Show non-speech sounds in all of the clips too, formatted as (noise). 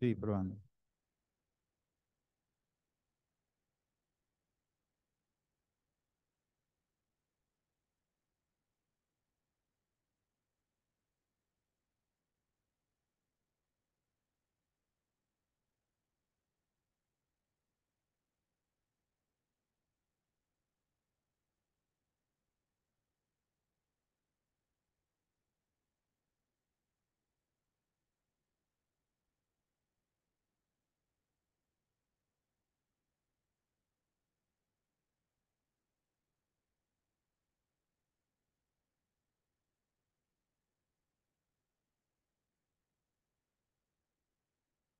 Sí, probando.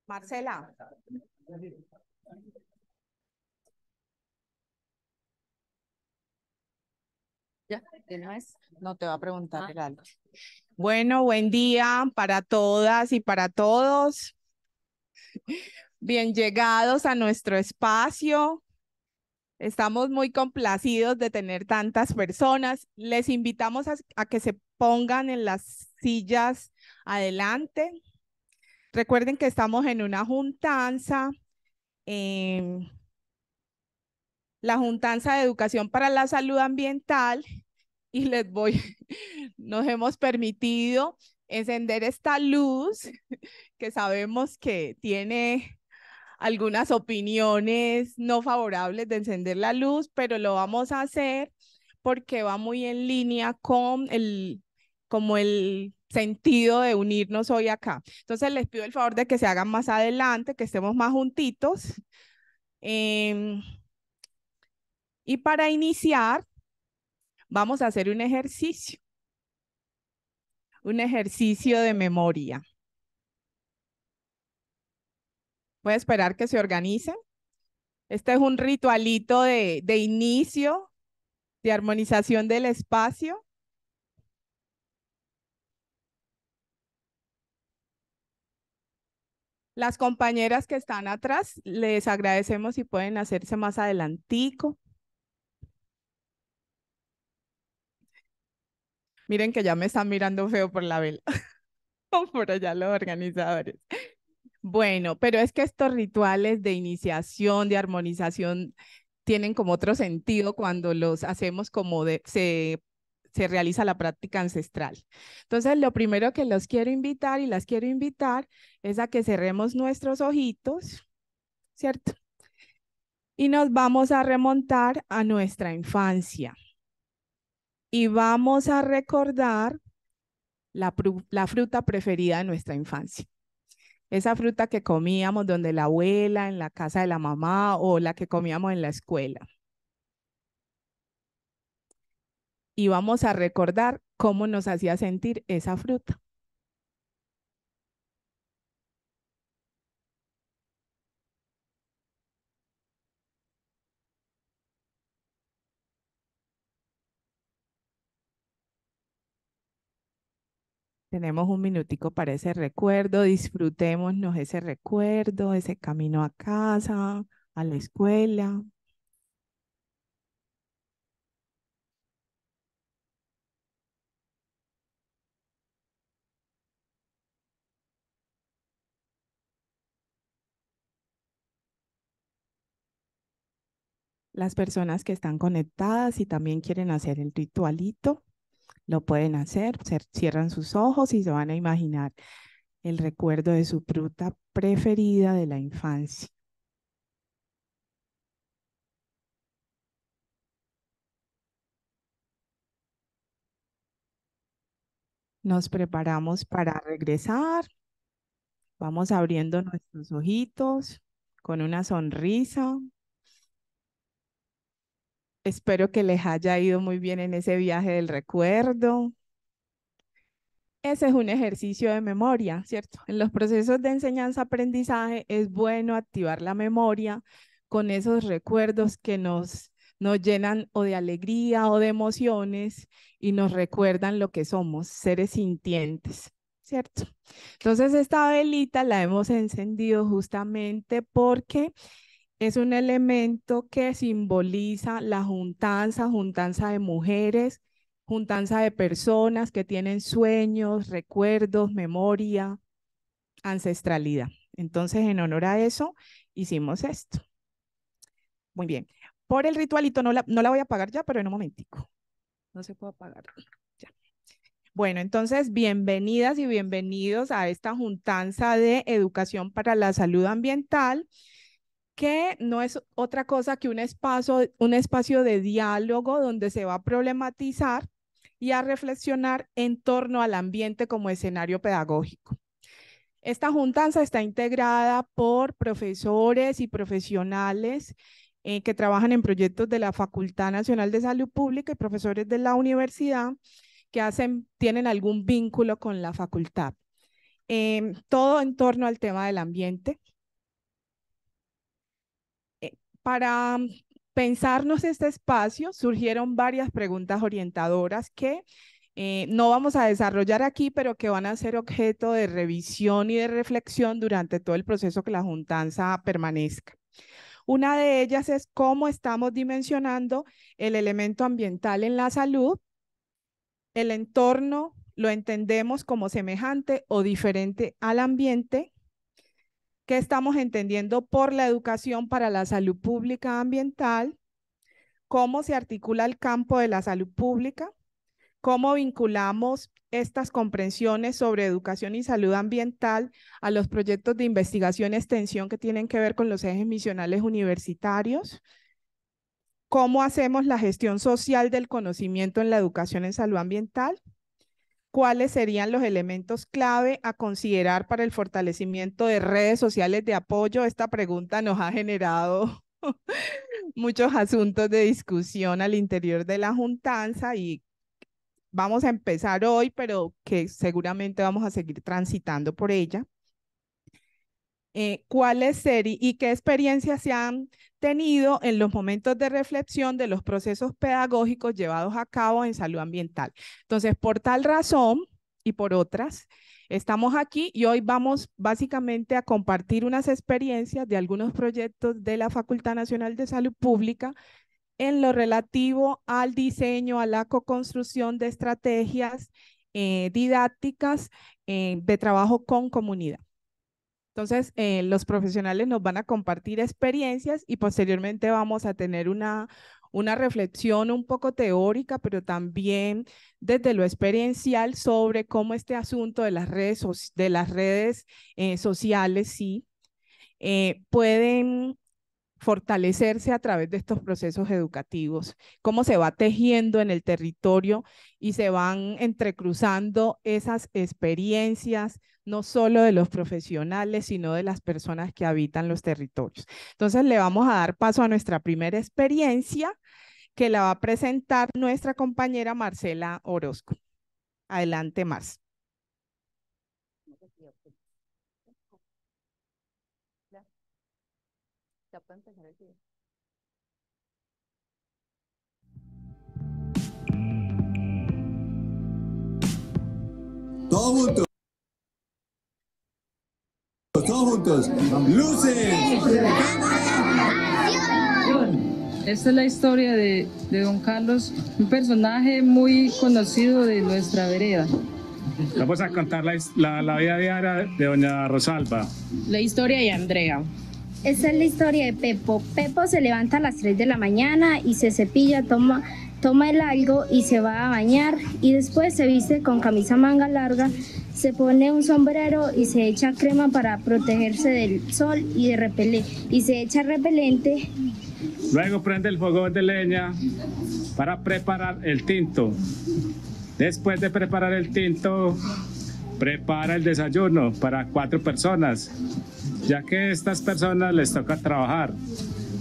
Marcela. Ya, no es. No te va a preguntar ah, algo. Bueno, buen día para todas y para todos. Bien llegados a nuestro espacio. Estamos muy complacidos de tener tantas personas. Les invitamos a que se pongan en las sillas adelante. Recuerden que estamos en una juntanza. Em, la Juntanza de Educación para la Salud Ambiental y les voy, (laughs) nos hemos permitido encender esta luz que sabemos que tiene algunas opiniones no favorables de encender la luz, pero lo vamos a hacer porque va muy en línea con el, como el sentido de unirnos hoy acá. Entonces les pido el favor de que se hagan más adelante, que estemos más juntitos. Em, y para iniciar, vamos a hacer un ejercicio. Un ejercicio de memoria. Voy a esperar que se organicen. Este es un ritualito de inicio, de armonización del espacio. Las compañeras que están atrás, les agradecemos si pueden hacerse más adelantico. Miren que ya me están mirando feo por la vela, (laughs) o por allá los organizadores. Bueno, pero es que estos rituales de iniciación, de armonización, tienen como otro sentido cuando los hacemos como de, se se realiza la práctica ancestral. Entonces, lo primero que los quiero invitar y las quiero invitar es a que cerremos nuestros ojitos, ¿cierto? Y nos vamos a remontar a nuestra infancia. Y vamos a recordar la, fruta preferida de nuestra infancia esa fruta que comíamos donde la abuela, en la casa de la mamá o la que comíamos en la escuela. y vamos a recordar cómo nos hacía sentir esa fruta. Tenemos un minutico para ese recuerdo, disfrutémonos ese recuerdo, ese camino a casa, a la escuela. Las personas que están conectadas y también quieren hacer el ritualito, lo pueden hacer, cierran sus ojos y se van a imaginar el recuerdo de su fruta preferida de la infancia. Nos preparamos para regresar. Vamos abriendo nuestros ojitos con una sonrisa, Espero que les haya ido muy bien en ese viaje del recuerdo. Ese es un ejercicio de memoria, ¿cierto? En los procesos de enseñanza-aprendizaje es bueno activar la memoria con esos recuerdos que nos, nos llenan o de alegría o de emociones y nos recuerdan lo que somos, seres sintientes, ¿cierto? Entonces esta velita la hemos encendido justamente porque es un elemento que simboliza la juntanza, juntanza de mujeres, juntanza de personas que tienen sueños, recuerdos, memoria, ancestralidad. Entonces, en honor a eso, hicimos esto. Muy bien. Por el ritualito, no la, voy a apagar ya, pero en un momentico. No se puede apagar. Ya. Bueno, entonces, bienvenidas y bienvenidos a esta juntanza de educación para la salud ambiental que no es otra cosa que un espacio, un espacio de diálogo donde se va a problematizar y a reflexionar en torno al ambiente como escenario pedagógico. Esta juntanza está integrada por profesores y profesionales eh, que trabajan en proyectos de la Facultad Nacional de Salud Pública y profesores de la universidad que hacen, tienen algún vínculo con la facultad. Em, todo en torno al tema del ambiente para mm, pensarnos este espacio surgieron varias preguntas orientadoras que eh, no vamos a desarrollar aquí, pero que van a ser objeto de revisión y de reflexión durante todo el proceso que la juntanza permanezca. Una de ellas es cómo estamos dimensionando el elemento ambiental en la salud, el entorno lo entendemos como semejante o diferente al ambiente, qué estamos entendiendo por la educación para la salud pública ambiental, cómo se articula el campo de la salud pública, cómo vinculamos estas comprensiones sobre educación y salud ambiental a los proyectos de investigación y extensión que tienen que ver con los ejes misionales universitarios, cómo hacemos la gestión social del conocimiento en la educación en salud ambiental cuáles serían los elementos clave a considerar para el fortalecimiento de redes sociales de apoyo. Esta pregunta nos ha generado (laughs) muchos asuntos de discusión al interior de la juntanza y vamos a empezar hoy, pero que seguramente vamos a seguir transitando por ella. Eh, cuál es Seri y qué experiencias se han tenido en los momentos de reflexión de los procesos pedagógicos llevados a cabo en salud ambiental. Entonces, por tal razón y por otras, estamos aquí y hoy vamos básicamente a compartir unas experiencias de algunos proyectos de la Facultad Nacional de Salud Pública en lo relativo al diseño, a la co-construcción de estrategias eh, didácticas eh, de trabajo con comunidad. Entonces, eh, los profesionales nos van a compartir experiencias y posteriormente vamos a tener una, reflexión un poco teórica, pero también desde lo experiencial sobre cómo este asunto de las redes, de las redes eh, sociales, sí, eh, pueden fortalecerse a través de estos procesos educativos, cómo se va tejiendo en el territorio y se van entrecruzando esas experiencias, no solo de los profesionales, sino de las personas que habitan los territorios. Entonces, le vamos a dar paso a nuestra primera experiencia que la va a presentar nuestra compañera Marcela Orozco. Adelante, más. Todo juntos. Luces, Esta es la historia de, de Don Carlos, un personaje muy conocido de nuestra vereda. Vamos a contar la, la, vida diaria de doña Rosalba. La historia de Andrea. Esta es la historia de Pepo. Pepo se levanta a las 3 de la mañana y se cepilla, toma, toma el algo y se va a bañar y después se viste con camisa manga larga se pone un sombrero y se echa crema para protegerse del sol y de y se echa repelente. Luego prende el fogón de leña para preparar el tinto. Después de preparar el tinto, prepara el desayuno para cuatro personas, ya que estas personas les toca trabajar.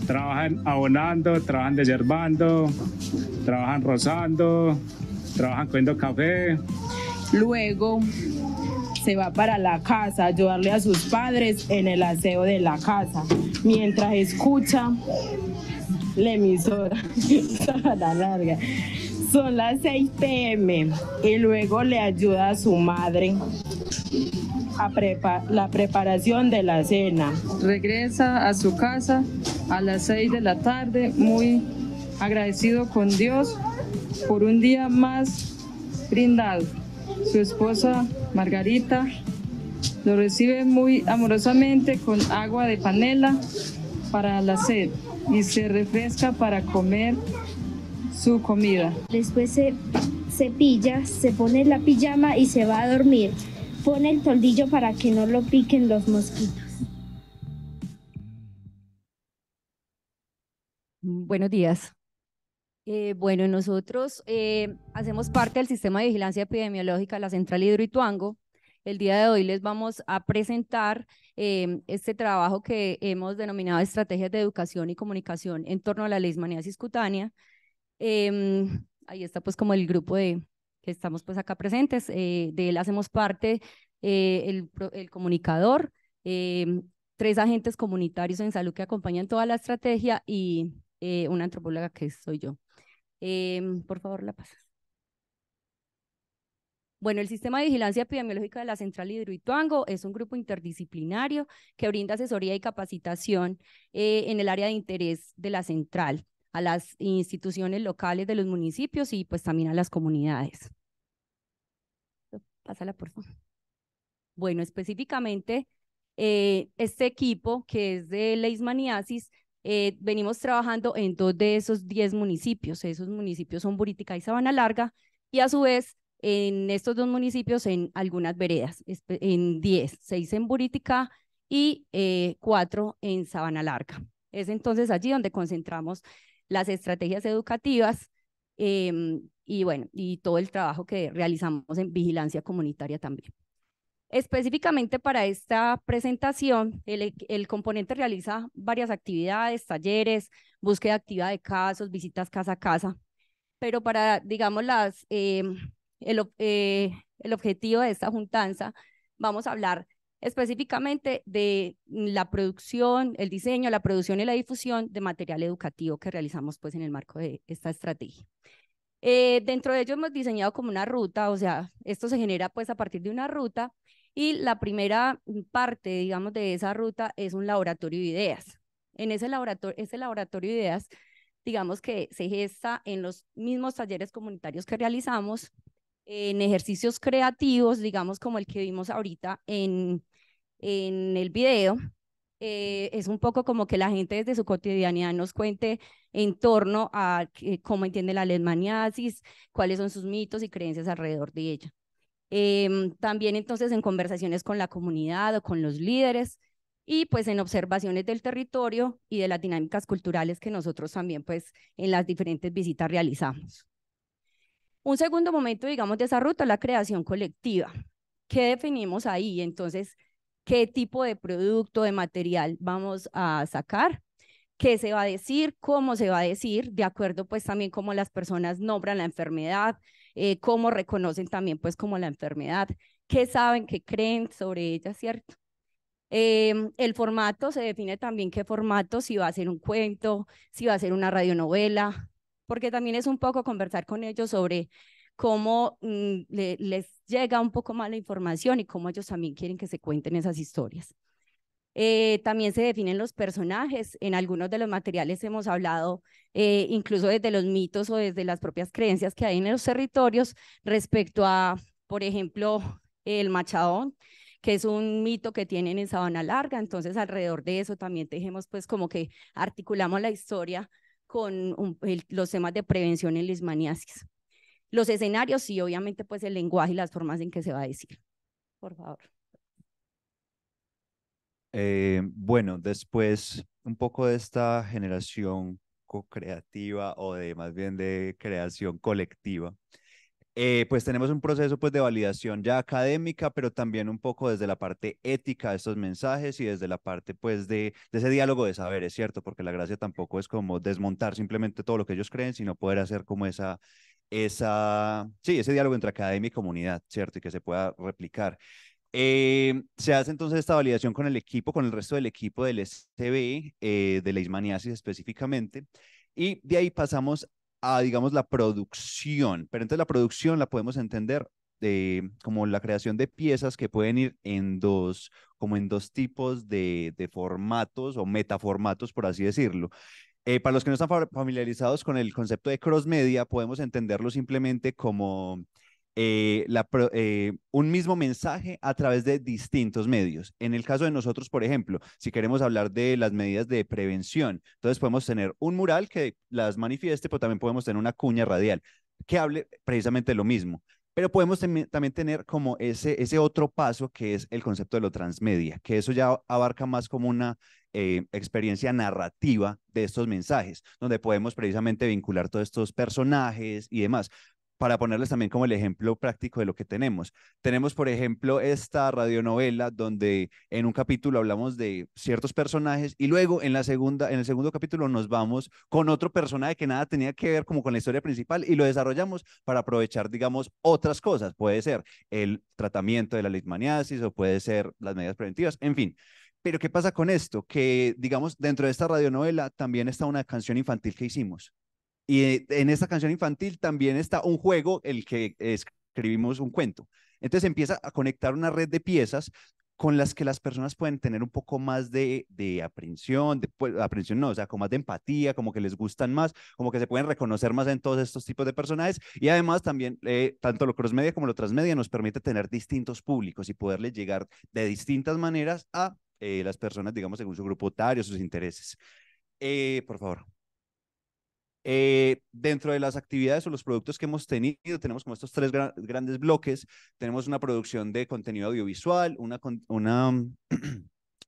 Trabajan abonando, trabajan desherbando, trabajan rozando, trabajan comiendo café. Luego se va para la casa, a ayudarle a sus padres en el aseo de la casa, mientras escucha la emisora. (laughs) larga. Son las 6 pm y luego le ayuda a su madre a preparar la preparación de la cena. Regresa a su casa a las 6 de la tarde muy agradecido con Dios por un día más brindado su esposa Margarita lo recibe muy amorosamente con agua de panela para la sed y se refresca para comer su comida. Después se cepilla, se, pone la pijama y se va a dormir. Pone el toldillo para que no lo piquen los mosquitos. Buenos días. Eh, bueno, nosotros eh, hacemos parte del sistema de vigilancia epidemiológica de la Central Hidroituango. El día de hoy les vamos a presentar eh, este trabajo que hemos denominado Estrategias de Educación y Comunicación en torno a la leishmaniasis cutánea. Em, ahí está pues como el grupo de que estamos pues acá presentes. de él hacemos parte el, comunicador, em, tres agentes comunitarios en salud que acompañan toda la estrategia y una antropóloga que soy yo. Em, por favor, la pasas. Bueno, el Sistema de Vigilancia Epidemiológica de la Central Hidroituango es un grupo interdisciplinario que brinda asesoría y capacitación eh, en el área de interés de la central a las instituciones locales de los municipios y pues también a las comunidades. Pásala, por favor. Bueno, específicamente, eh, este equipo que es de Leismaniasis eh, venimos trabajando en dos de esos diez municipios. Esos municipios son Buritica y Sabana Larga y a su vez en estos dos municipios en algunas veredas, en 10, 6 en Buritica y 4 eh, en Sabana Larga. Es entonces allí donde concentramos las estrategias educativas em, y bueno, y todo el trabajo que realizamos en vigilancia comunitaria también. Específicamente para esta presentación, el, componente realiza varias actividades, talleres, búsqueda activa de casos, visitas casa a casa, pero para, digamos, eh, eh, el, objetivo de esta juntanza, vamos a hablar específicamente de la producción, el diseño, la producción y la difusión de material educativo que realizamos pues en el marco de esta estrategia. Eh, dentro de ello hemos diseñado como una ruta, o sea, esto se genera pues a partir de una ruta y la primera parte, digamos, de esa ruta es un laboratorio de ideas. En ese laboratorio, ese laboratorio de ideas, digamos que se gesta en los mismos talleres comunitarios que realizamos, en ejercicios creativos, digamos como el que vimos ahorita en, en el video. Eh, es un poco como que la gente desde su cotidianidad nos cuente en torno a cómo entiende la lesmaniasis cuáles son sus mitos y creencias alrededor de ella. Em, también entonces en conversaciones con la comunidad o con los líderes y pues en observaciones del territorio y de las dinámicas culturales que nosotros también pues en las diferentes visitas realizamos. Un segundo momento, digamos, de esa ruta la creación colectiva. ¿Qué definimos ahí? Entonces, ¿qué tipo de producto, de material vamos a sacar? ¿Qué se va a decir? ¿Cómo se va a decir? De acuerdo, pues también como las personas nombran la enfermedad, eh, cómo reconocen también pues como la enfermedad, qué saben, qué creen sobre ella, ¿cierto? Em, el formato se define también qué formato, si va a ser un cuento, si va a ser una radionovela, porque también es un poco conversar con ellos sobre cómo mm, les llega un poco más la información y cómo ellos también quieren que se cuenten esas historias. Eh, también se definen los personajes. En algunos de los materiales hemos hablado eh, incluso desde los mitos o desde las propias creencias que hay en los territorios respecto a, por ejemplo, (laughs) el machadón que es un mito que tienen en Sabana Larga, entonces alrededor de eso también tejemos pues como que articulamos la historia con los temas de prevención en lismaniasis. Los escenarios y obviamente pues el lenguaje y las formas en que se va a decir. Por favor. Eh, bueno, después un poco de esta generación co-creativa o de más bien de creación colectiva. Eh, pues tenemos un proceso pues de validación ya académica, pero también un poco desde la parte ética de estos mensajes y desde la parte pues de, ese diálogo de saberes, ¿cierto? Porque la gracia tampoco es como desmontar simplemente todo lo que ellos creen, sino poder hacer como esa, esa, sí, ese diálogo entre academia y comunidad, ¿cierto? Y que se pueda replicar. Eh, se hace entonces esta validación con el equipo, con el resto del equipo del STB, eh, de la ismaniasis específicamente, y de ahí pasamos a, digamos, la producción. Pero entonces la producción la podemos entender de, eh, como la creación de piezas que pueden ir en dos, como en dos tipos de, formatos o metaformatos, por así decirlo. Eh, para los que no están familiarizados con el concepto de cross media, podemos entenderlo simplemente como eh, eh, un mismo mensaje a través de distintos medios. En el caso de nosotros, por ejemplo, si queremos hablar de las medidas de prevención, entonces podemos tener un mural que las manifieste, pero también podemos tener una cuña radial que hable precisamente lo mismo. Pero podemos también tener como ese, otro paso que es el concepto de lo transmedia, que eso ya abarca más como una eh, experiencia narrativa de estos mensajes, donde podemos precisamente vincular todos estos personajes y demás para ponerles también como el ejemplo práctico de lo que tenemos. Tenemos, por ejemplo, esta radionovela donde en un capítulo hablamos de ciertos personajes y luego en, la segunda, en el segundo capítulo nos vamos con otro personaje que nada tenía que ver como con la historia principal y lo desarrollamos para aprovechar, digamos, otras cosas. Puede ser el tratamiento de la leishmaniasis o puede ser las medidas preventivas, en fin. Pero ¿qué pasa con esto? Que, digamos, dentro de esta radionovela también está una canción infantil que hicimos y en esta canción infantil también está un juego, el que escribimos un cuento. Entonces empieza a conectar una red de piezas con las que las personas pueden tener un poco más de, de aprensión, de pues, aprensión no, o sea, con más de empatía, como que les gustan más, como que se pueden reconocer más en todos estos tipos de personajes. Y además también, eh, tanto lo crossmedia como lo transmedia nos permite tener distintos públicos y poderles llegar de distintas maneras a eh, las personas, digamos, según su grupo etario, sus intereses. Eh, por favor. Eh, dentro de las actividades o los productos que hemos tenido, tenemos como estos tres grandes bloques. Tenemos una producción de contenido audiovisual, una, una mm, (clears throat)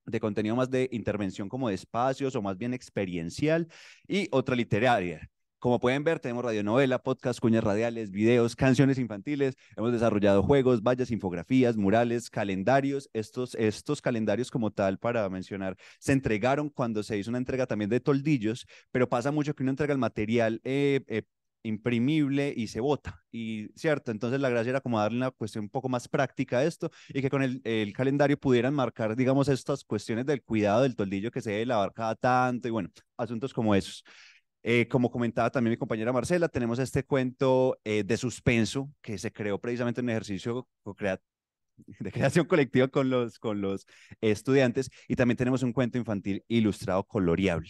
de contenido más de intervención como de espacios o más bien experiencial y otra literaria. Como pueden ver, tenemos radionovela, podcast, cuñas radiales, videos, canciones infantiles, hemos desarrollado juegos, vallas, infografías, murales, calendarios. Estos, estos calendarios como tal, para mencionar, se entregaron cuando se hizo una entrega también de toldillos, pero pasa mucho que uno entrega el material eh, eh, imprimible y se vota. Y cierto, entonces la gracia era como darle una cuestión un poco más práctica a esto y que con el, calendario pudieran marcar, digamos, estas cuestiones del cuidado del toldillo que se debe lavar cada tanto y bueno, asuntos como esos. Eh, como comentaba también mi compañera Marcela, tenemos este cuento eh, de suspenso que se creó precisamente en un ejercicio (laughs) de creación colectiva con los, con los estudiantes y también tenemos un cuento infantil ilustrado coloreable.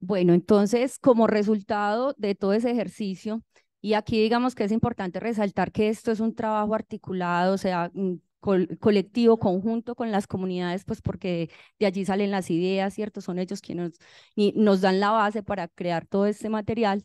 Bueno, entonces, como resultado de todo ese ejercicio, y aquí digamos que es importante resaltar que esto es un trabajo articulado, o sea, mm, colectivo, conjunto con las comunidades, pues porque de allí salen las ideas, ¿cierto? Son ellos quienes nos, dan la base para crear todo este material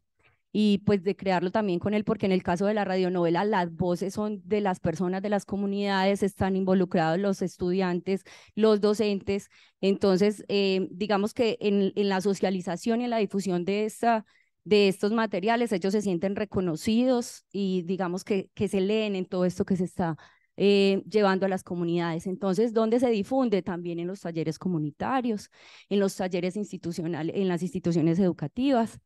y pues de crearlo también con él, porque en el caso de la radionovela las voces son de las personas, de las comunidades, están involucrados los estudiantes, los docentes, entonces eh, digamos que en, la socialización y en la difusión de, esta, de estos materiales ellos se sienten reconocidos y digamos que, que se leen en todo esto que se está eh, llevando a las comunidades. Entonces, ¿dónde se difunde? También en los talleres comunitarios, en los talleres institucionales, en las instituciones educativas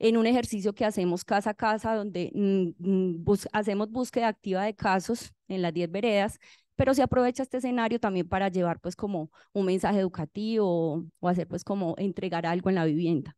en un ejercicio que hacemos casa a casa, donde mm, mm, hacemos búsqueda activa de casos en las 10 veredas, pero se aprovecha este escenario también para llevar pues como un mensaje educativo o, hacer pues como entregar algo en la vivienda.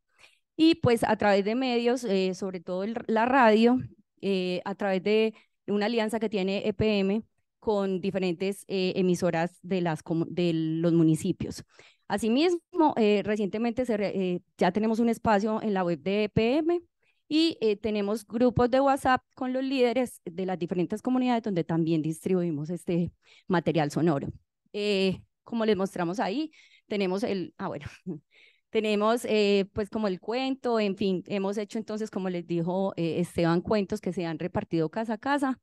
Y pues a través de medios, eh, sobre todo la radio, eh, a través de una alianza que tiene EPM, con diferentes eh, emisoras de, las, de los municipios. Asimismo, eh, recientemente eh, ya tenemos un espacio en la web de EPM y tenemos grupos de WhatsApp con los líderes de las diferentes comunidades donde también distribuimos este material sonoro. como les mostramos ahí, tenemos el, ah bueno, (laughs) tenemos pues como el cuento, en fin, hemos hecho entonces, como les dijo Esteban, cuentos que se han repartido casa a casa.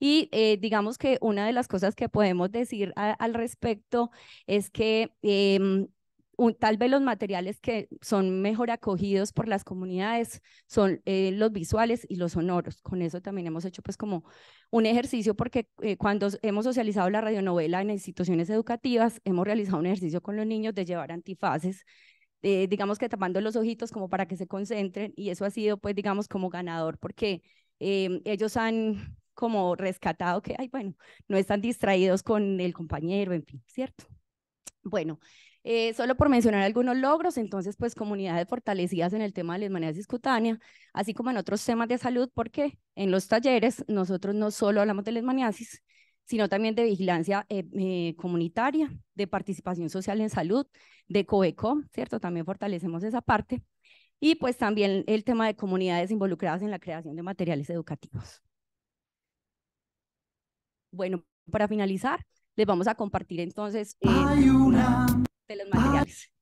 Y eh, digamos que una de las cosas que podemos decir al respecto es que em, tal vez los materiales que son mejor acogidos por las comunidades son eh, los visuales y los sonoros. Con eso también hemos hecho pues como un ejercicio porque eh, cuando hemos socializado la radionovela en instituciones educativas, hemos realizado un ejercicio con los niños de llevar antifaces, digamos que tapando los ojitos como para que se concentren y eso ha sido pues digamos como ganador porque em, ellos han como rescatado que, hay, bueno, no están distraídos con el compañero, en fin, ¿cierto? Bueno, eh, solo por mencionar algunos logros, entonces, pues comunidades fortalecidas en el tema de lesmaniasis cutánea, así como en otros temas de salud, porque en los talleres nosotros no solo hablamos de lesmaniasis, sino también de vigilancia eh, eh, comunitaria, de participación social en salud, de COECO, ¿cierto? También fortalecemos esa parte. Y pues también el tema de comunidades involucradas en la creación de materiales educativos. Bueno, para finalizar, les vamos a compartir entonces eh, de los materiales.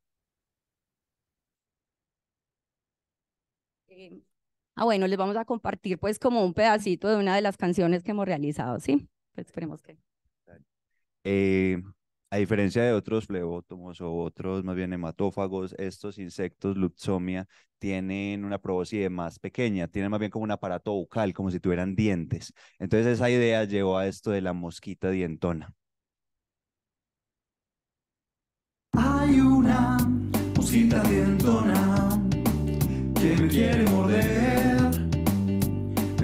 Eh, ah, bueno, les vamos a compartir pues como un pedacito de una de las canciones que hemos realizado, ¿sí? Pues esperemos que... Eh, a diferencia de otros flebotomos o otros más bien hematófagos, estos insectos Lutzomia tienen una proboside más pequeña, tienen más bien como un aparato bucal, como si tuvieran dientes. Entonces esa idea llevó a esto de la mosquita dientona. Hay una mosquita dientona que me quiere morder.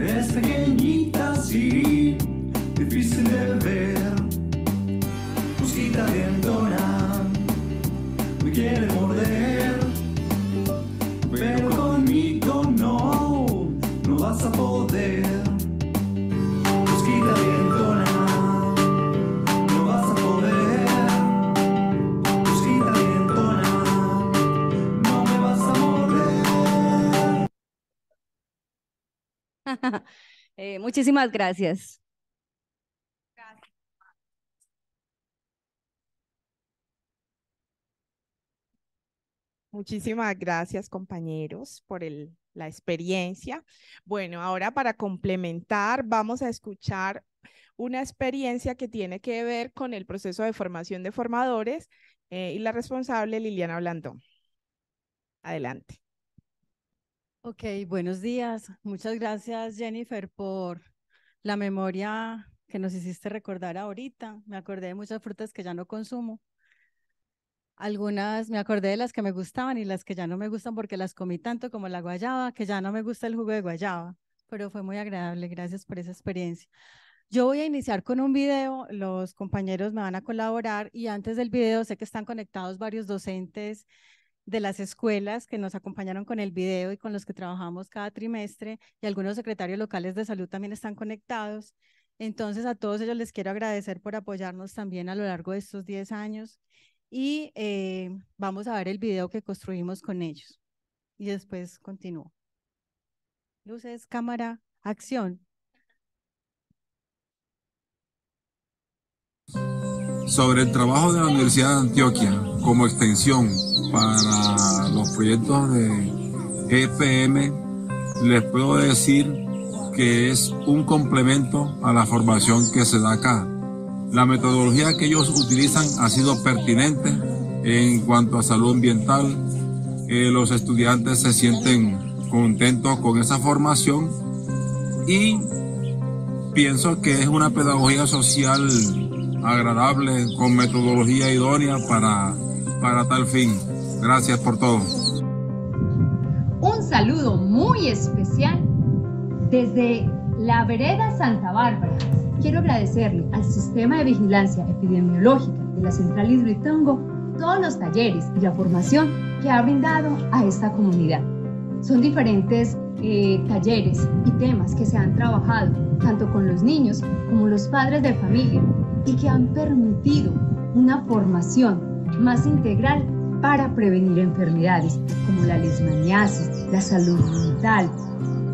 Es pequeñita, sí (laughs) Eh, muchísimas gracias. Muchísimas gracias, compañeros, por la experiencia. Bueno, ahora para complementar, vamos a escuchar una experiencia que tiene que ver con el proceso de formación de formadores eh, y la responsable Liliana Blandón. Adelante. Ok, buenos días. Muchas gracias Jennifer por la memoria que nos hiciste recordar ahorita. Me acordé de muchas frutas que ya no consumo. Algunas me acordé de las que me gustaban y las que ya no me gustan porque las comí tanto como la guayaba, que ya no me gusta el jugo de guayaba, pero fue muy agradable. Gracias por esa experiencia. Yo voy a iniciar con un video, los compañeros me van a colaborar y antes del video sé que están conectados varios docentes de las escuelas que nos acompañaron con el video y con los que trabajamos cada trimestre y algunos secretarios locales de salud también están conectados. Entonces a todos ellos les quiero agradecer por apoyarnos también a lo largo de estos 10 años y eh, vamos a ver el video que construimos con ellos. Y después continúo. Luces, cámara, acción. sobre el trabajo de la Universidad de Antioquia como extensión para los proyectos de EPM, les puedo decir que es un complemento a la formación que se da acá. La metodología que ellos utilizan ha sido pertinente en cuanto a salud ambiental. Eh, los estudiantes se sienten contentos con esa formación y pienso que es una pedagogía social agradable con metodología idónea para, para tal fin. Gracias por todo. Un saludo muy especial desde la vereda Santa Bárbara. Quiero agradecerle al Sistema de Vigilancia Epidemiológica de la Central Hidroitongo todos los talleres y la formación que ha brindado a esta comunidad. Son diferentes eh, talleres y temas que se han trabajado tanto con los niños como los padres de familia y que han permitido una formación más integral para prevenir enfermedades como la lesmaniasis, la salud mental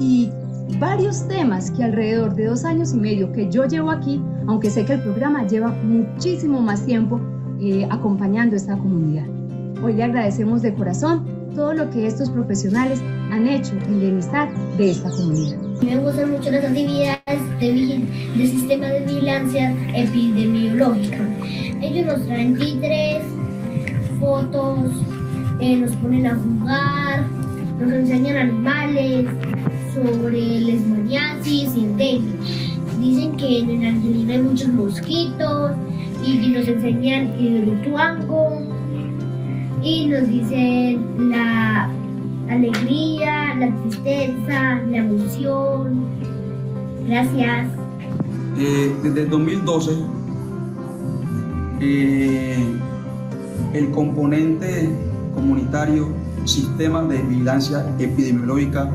y varios temas que alrededor de dos años y medio que yo llevo aquí, aunque sé que el programa lleva muchísimo más tiempo eh, acompañando esta comunidad. Hoy le agradecemos de corazón todo lo que estos profesionales han hecho en bienestar de esta comunidad. Me gustan mucho las actividades de, de sistema de vigilancia epidemiológica. Ellos nos traen títeres, fotos, eh, nos ponen a jugar, nos enseñan animales, sobre el esmoniasis y el dengue. Dicen que en el Argentina hay muchos mosquitos y nos enseñan el tuango y nos dicen la alegría, la tristeza, la emoción. Gracias. Eh, desde el 2012, eh, el componente comunitario Sistema de Vigilancia Epidemiológica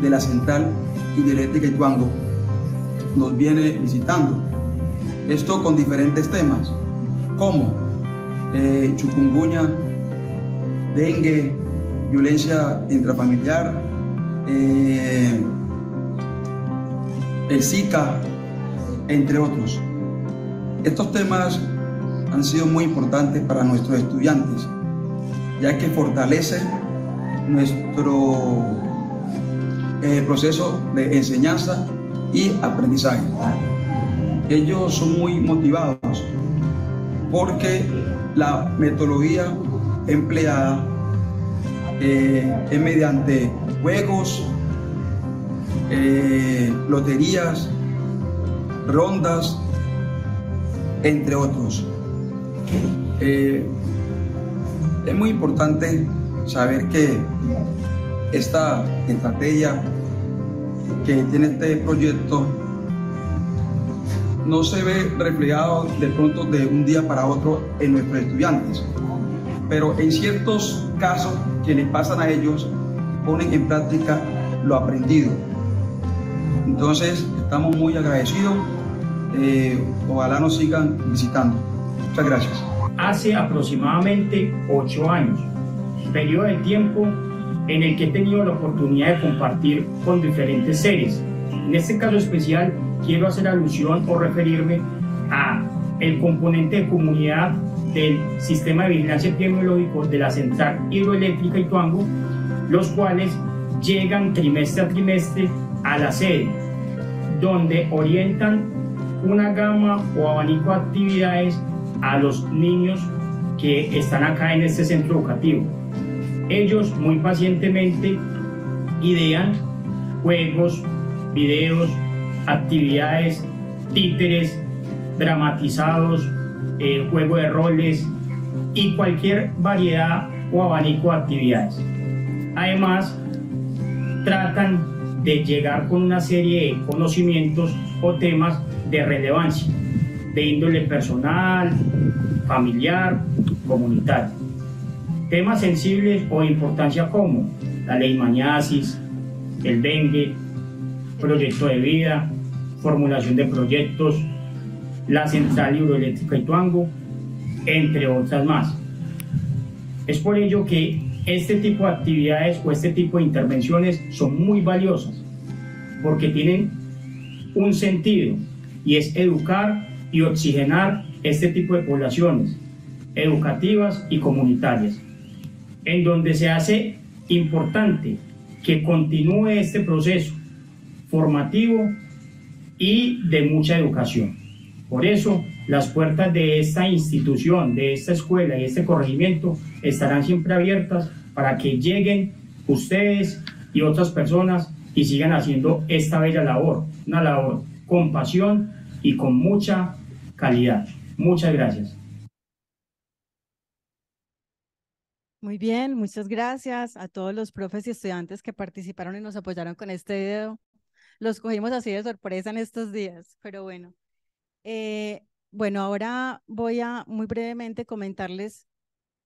de la Central y Hidroeléctrica Ituango nos viene visitando. Esto con diferentes temas, como eh, chucunguña, dengue, violencia intrafamiliar, eh, el Zika, entre otros. Estos temas han sido muy importantes para nuestros estudiantes, ya que fortalecen nuestro eh, proceso de enseñanza y aprendizaje. Ellos son muy motivados porque la metodología empleada eh, es mediante juegos, eh, loterías, rondas, entre otros. Eh, es muy importante saber que esta estrategia que tiene este proyecto no se ve reflejado de pronto de un día para otro en nuestros estudiantes, pero en ciertos casos quienes pasan a ellos ponen en práctica lo aprendido. Entonces, estamos muy agradecidos. Eh, ojalá nos sigan visitando. Muchas gracias. Hace aproximadamente ocho años, periodo de tiempo en el que he tenido la oportunidad de compartir con diferentes seres. En este caso especial, quiero hacer alusión o referirme a el componente de comunidad del Sistema de Vigilancia Epidemiológico de la Central Hidroeléctrica Ituango, los cuales llegan trimestre a trimestre a la sede, donde orientan una gama o abanico de actividades a los niños que están acá en este centro educativo. Ellos muy pacientemente idean juegos, videos, actividades, títeres, dramatizados, el eh, juego de roles y cualquier variedad o abanico de actividades. Además, tratan de llegar con una serie de conocimientos o temas de relevancia, de índole personal, familiar, comunitario. Temas sensibles o de importancia como la ley mañasis, el dengue, proyecto de vida, formulación de proyectos, la central hidroeléctrica Ituango, entre otras más. Es por ello que este tipo de actividades o este tipo de intervenciones son muy valiosas porque tienen un sentido y es educar y oxigenar este tipo de poblaciones educativas y comunitarias, en donde se hace importante que continúe este proceso formativo y de mucha educación. Por eso, las puertas de esta institución, de esta escuela y este corregimiento estarán siempre abiertas para que lleguen ustedes y otras personas y sigan haciendo esta bella labor, una labor con pasión y con mucha calidad. Muchas gracias. Muy bien, muchas gracias a todos los profes y estudiantes que participaron y nos apoyaron con este video. Los cogimos así de sorpresa en estos días, pero bueno, eh, bueno, ahora voy a muy brevemente comentarles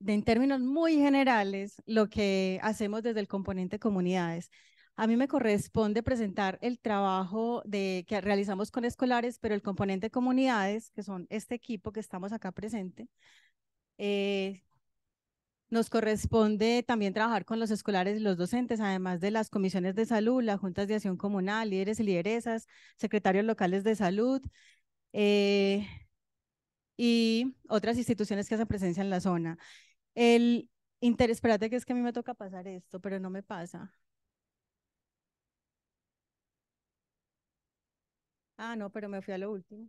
en términos muy generales lo que hacemos desde el componente comunidades. A mí me corresponde presentar el trabajo que realizamos con escolares, pero el componente comunidades, que son este equipo que estamos acá presente, eh, nos corresponde también trabajar con los escolares y los docentes, además de las comisiones de salud, las juntas de acción comunal, líderes y lideresas, secretarios locales de salud, eh, y otras instituciones que hacen presencia en la zona. El interés, espérate que es que a mí me toca pasar esto, pero no me pasa. Ah, no, pero me fui a lo último.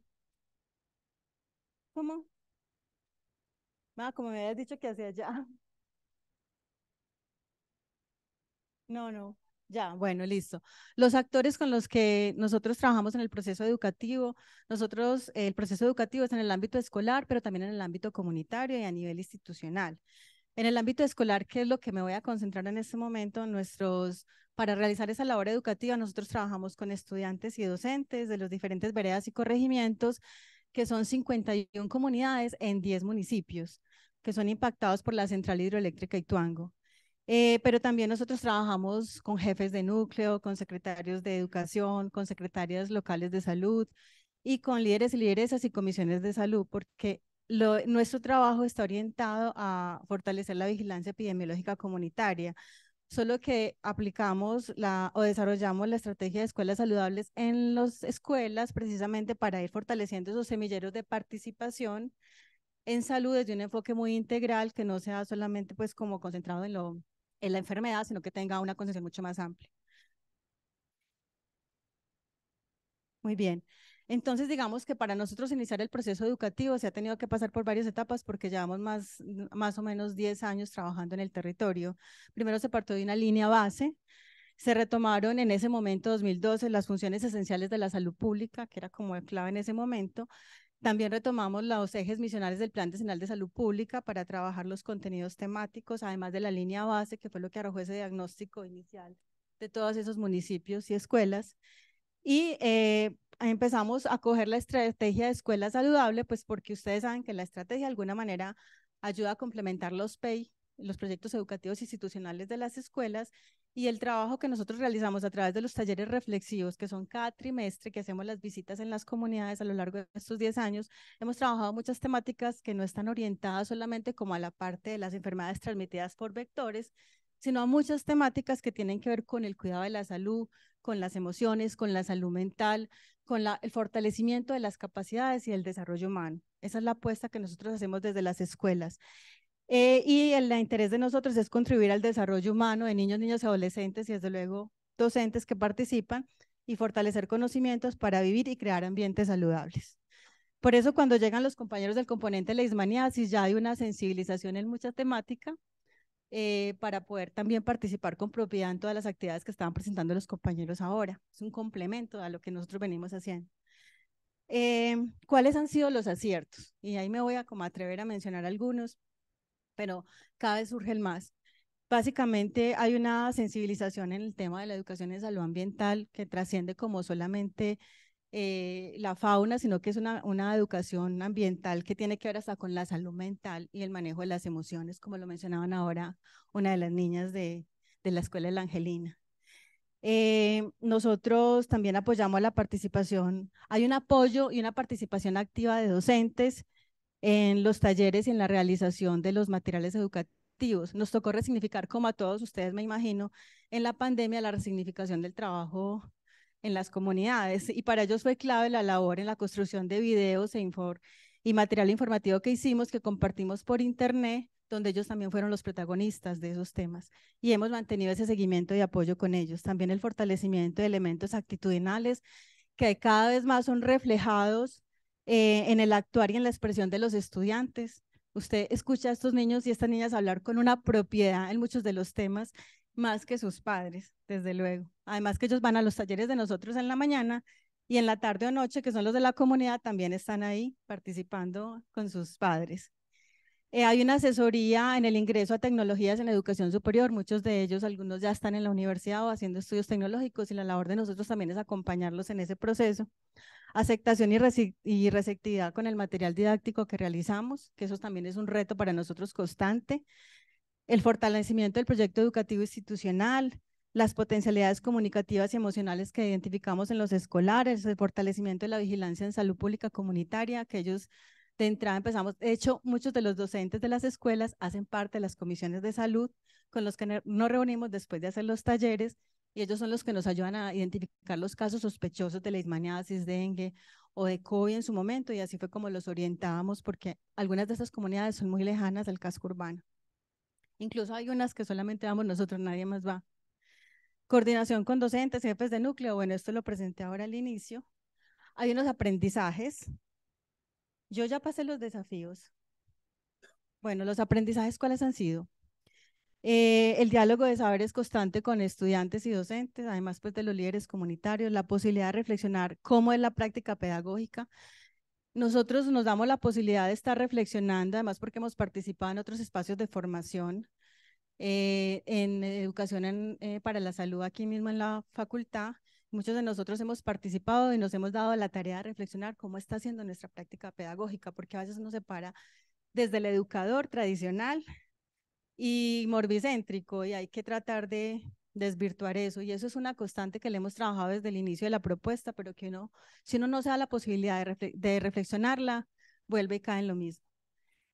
¿Cómo? Ah, como me habías dicho que hacía allá. (laughs) No, no. Ya, bueno, listo. Los actores con los que nosotros trabajamos en el proceso educativo, nosotros, el proceso educativo es en el ámbito escolar, pero también en el ámbito comunitario y a nivel institucional. En el ámbito escolar, que es lo que me voy a concentrar en este momento, nuestros, para realizar esa labor educativa, nosotros trabajamos con estudiantes y docentes de los diferentes veredas y corregimientos, que son 51 comunidades en 10 municipios, que son impactados por la central hidroeléctrica Ituango. Eh, pero también nosotros trabajamos con jefes de núcleo, con secretarios de educación, con secretarias locales de salud y con líderes y lideresas y comisiones de salud, porque nuestro trabajo está orientado a fortalecer la vigilancia epidemiológica comunitaria, solo que aplicamos la, o desarrollamos la estrategia de escuelas saludables en las escuelas precisamente para ir fortaleciendo esos semilleros de participación en salud desde un enfoque muy integral que no sea solamente pues como concentrado en lo en la enfermedad, sino que tenga una concepción mucho más amplia. Muy bien. Entonces, digamos que para nosotros iniciar el proceso educativo se ha tenido que pasar por varias etapas porque llevamos más, más o menos 10 años trabajando en el territorio. Primero se partió de una línea base, se retomaron en ese momento, 2012, las funciones esenciales de la salud pública, que era como clave en ese momento, también retomamos los ejes misionales del Plan Nacional de Salud Pública para trabajar los contenidos temáticos, además de la línea base, que fue lo que arrojó ese diagnóstico inicial de todos esos municipios y escuelas. Y eh, empezamos a coger la estrategia de escuela saludable, pues porque ustedes saben que la estrategia de alguna manera ayuda a complementar los PEI, los proyectos educativos institucionales de las escuelas, y el trabajo que nosotros realizamos a través de los talleres reflexivos, que son cada trimestre que hacemos las visitas en las comunidades a lo largo de estos 10 años, hemos trabajado muchas temáticas que no están orientadas solamente como a la parte de las enfermedades transmitidas por vectores, sino a muchas temáticas que tienen que ver con el cuidado de la salud, con las emociones, con la salud mental, con el fortalecimiento de las capacidades y el desarrollo humano. Esa es la apuesta que nosotros hacemos desde las escuelas. Eh, y el interés de nosotros es contribuir al desarrollo humano de niños, niños, y adolescentes y desde luego docentes que participan y fortalecer conocimientos para vivir y crear ambientes saludables. Por eso cuando llegan los compañeros del componente de la ismaniasis ya hay una sensibilización en mucha temática eh, para poder también participar con propiedad en todas las actividades que estaban presentando los compañeros ahora. Es un complemento a lo que nosotros venimos haciendo. Em, ¿Cuáles han sido los aciertos? Y ahí me voy a como atrever a mencionar algunos pero cada vez surge el más. Básicamente hay una sensibilización en el tema de la educación en salud ambiental que trasciende como solamente eh, la fauna, sino que es una, educación ambiental que tiene que ver hasta con la salud mental y el manejo de las emociones, como lo mencionaban ahora una de las niñas de, la Escuela de la Angelina. Eh, nosotros también apoyamos la participación. Hay un apoyo y una participación activa de docentes en los talleres y en la realización de los materiales educativos. Nos tocó resignificar, como a todos ustedes me imagino, en la pandemia la resignificación del trabajo en las comunidades y para ellos fue clave la labor en la construcción de videos e y material informativo que hicimos, que compartimos por internet, donde ellos también fueron los protagonistas de esos temas. Y hemos mantenido ese seguimiento y apoyo con ellos. También el fortalecimiento de elementos actitudinales que cada vez más son reflejados eh, en el actuar y en la expresión de los estudiantes. Usted escucha a estos niños y estas niñas hablar con una propiedad en muchos de los temas, más que sus padres, desde luego. Además que ellos van a los talleres de nosotros en la mañana y en la tarde o noche, que son los de la comunidad, también están ahí participando con sus padres. Eh, hay una asesoría en el ingreso a tecnologías en educación superior. Muchos de ellos, algunos ya están en la universidad o haciendo estudios tecnológicos y la labor de nosotros también es acompañarlos en ese proceso. Aceptación y, y receptividad con el material didáctico que realizamos, que eso también es un reto para nosotros constante. El fortalecimiento del proyecto educativo institucional, las potencialidades comunicativas y emocionales que identificamos en los escolares, el fortalecimiento de la vigilancia en salud pública comunitaria, que de entrada empezamos, de hecho, muchos de los docentes de las escuelas hacen parte de las comisiones de salud con los que nos reunimos después de hacer los talleres y ellos son los que nos ayudan a identificar los casos sospechosos de leishmaniasis, dengue o de COVID en su momento y así fue como los orientábamos porque algunas de estas comunidades son muy lejanas del casco urbano. Incluso hay unas que solamente vamos nosotros, nadie más va. Coordinación con docentes, jefes de núcleo, bueno, esto lo presenté ahora al inicio. Hay unos aprendizajes yo ya pasé los desafíos. Bueno, los aprendizajes, ¿cuáles han sido? Eh, el diálogo de saberes constante con estudiantes y docentes, además pues, de los líderes comunitarios, la posibilidad de reflexionar cómo es la práctica pedagógica. Nosotros nos damos la posibilidad de estar reflexionando, además porque hemos participado en otros espacios de formación, eh, en educación eh, para la salud aquí mismo en la facultad, Muchos de nosotros hemos participado y nos hemos dado la tarea de reflexionar cómo está haciendo nuestra práctica pedagógica, porque a veces uno se para desde el educador tradicional y morbicéntrico y hay que tratar de desvirtuar eso. Y eso es una constante que le hemos trabajado desde el inicio de la propuesta, pero que no si uno no se da la posibilidad de, reflexionarla, vuelve y cae en lo mismo.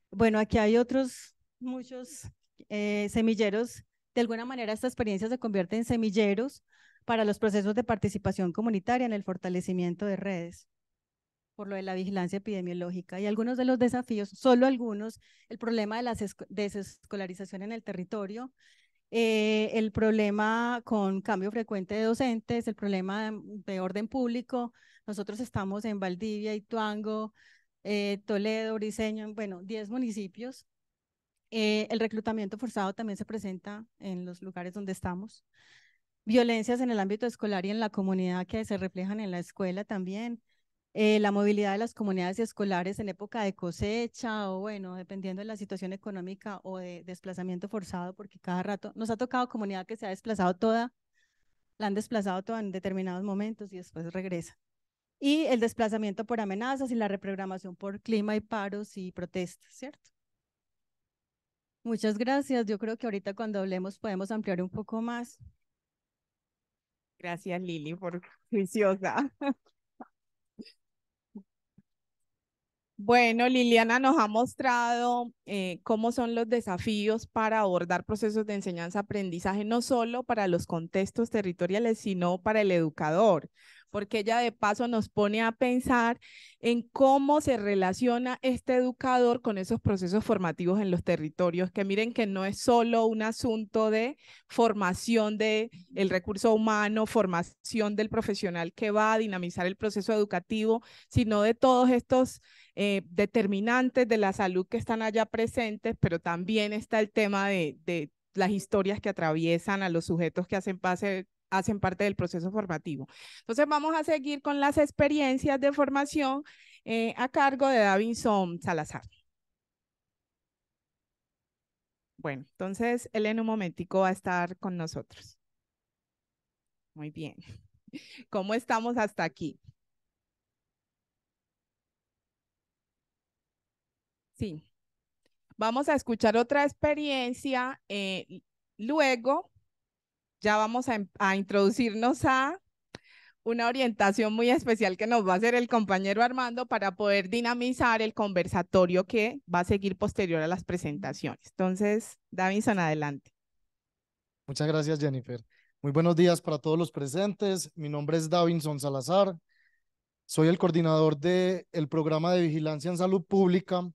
Bueno, aquí hay otros muchos eh, semilleros. De alguna manera esta experiencia se convierte en semilleros para los procesos de participación comunitaria en el fortalecimiento de redes por lo de la vigilancia epidemiológica y algunos de los desafíos, solo algunos, el problema de la desescolarización en el territorio, eh, el problema con cambio frecuente de docentes, el problema de orden público. Nosotros estamos en Valdivia, Ituango, eh, Toledo, Briseño, bueno, 10 municipios. Eh, el reclutamiento forzado también se presenta en los lugares donde estamos violencias en el ámbito escolar y en la comunidad que se reflejan en la escuela también, eh, la movilidad de las comunidades escolares en época de cosecha o bueno, dependiendo de la situación económica o de desplazamiento forzado, porque cada rato nos ha tocado comunidad que se ha desplazado toda, la han desplazado toda en determinados momentos y después regresa. Y el desplazamiento por amenazas y la reprogramación por clima y paros y protestas, ¿cierto? Muchas gracias. Yo creo que ahorita cuando hablemos podemos ampliar un poco más. Gracias, Lili, por (laughs) juiciosa. Bueno, Liliana nos ha mostrado eh, cómo son los desafíos para abordar procesos de enseñanza-aprendizaje, no solo para los contextos territoriales, sino para el educador, porque ella de paso nos pone a pensar en cómo se relaciona este educador con esos procesos formativos en los territorios, que miren que no es solo un asunto de formación del el recurso humano, formación del profesional que va a dinamizar el proceso educativo, sino de todos estos eh, determinantes de la salud que están allá presentes, pero también está el tema de, de las historias que atraviesan a los sujetos que hacen pase, hacen parte del proceso formativo. Entonces vamos a seguir con las experiencias de formación eh, a cargo de Davinson Salazar. Bueno, entonces él en un momentico va a estar con nosotros. Muy bien. (laughs) ¿Cómo estamos hasta aquí? Sí. Vamos a escuchar otra experiencia eh, luego ya vamos em, a, introducirnos a una orientación muy especial que nos va a hacer el compañero Armando para poder dinamizar el conversatorio que va a seguir posterior a las presentaciones. Entonces, Davinson, adelante. Muchas gracias, Jennifer. Muy buenos días para todos los presentes. Mi nombre es Davinson Salazar. Soy el coordinador del programa de vigilancia en salud pública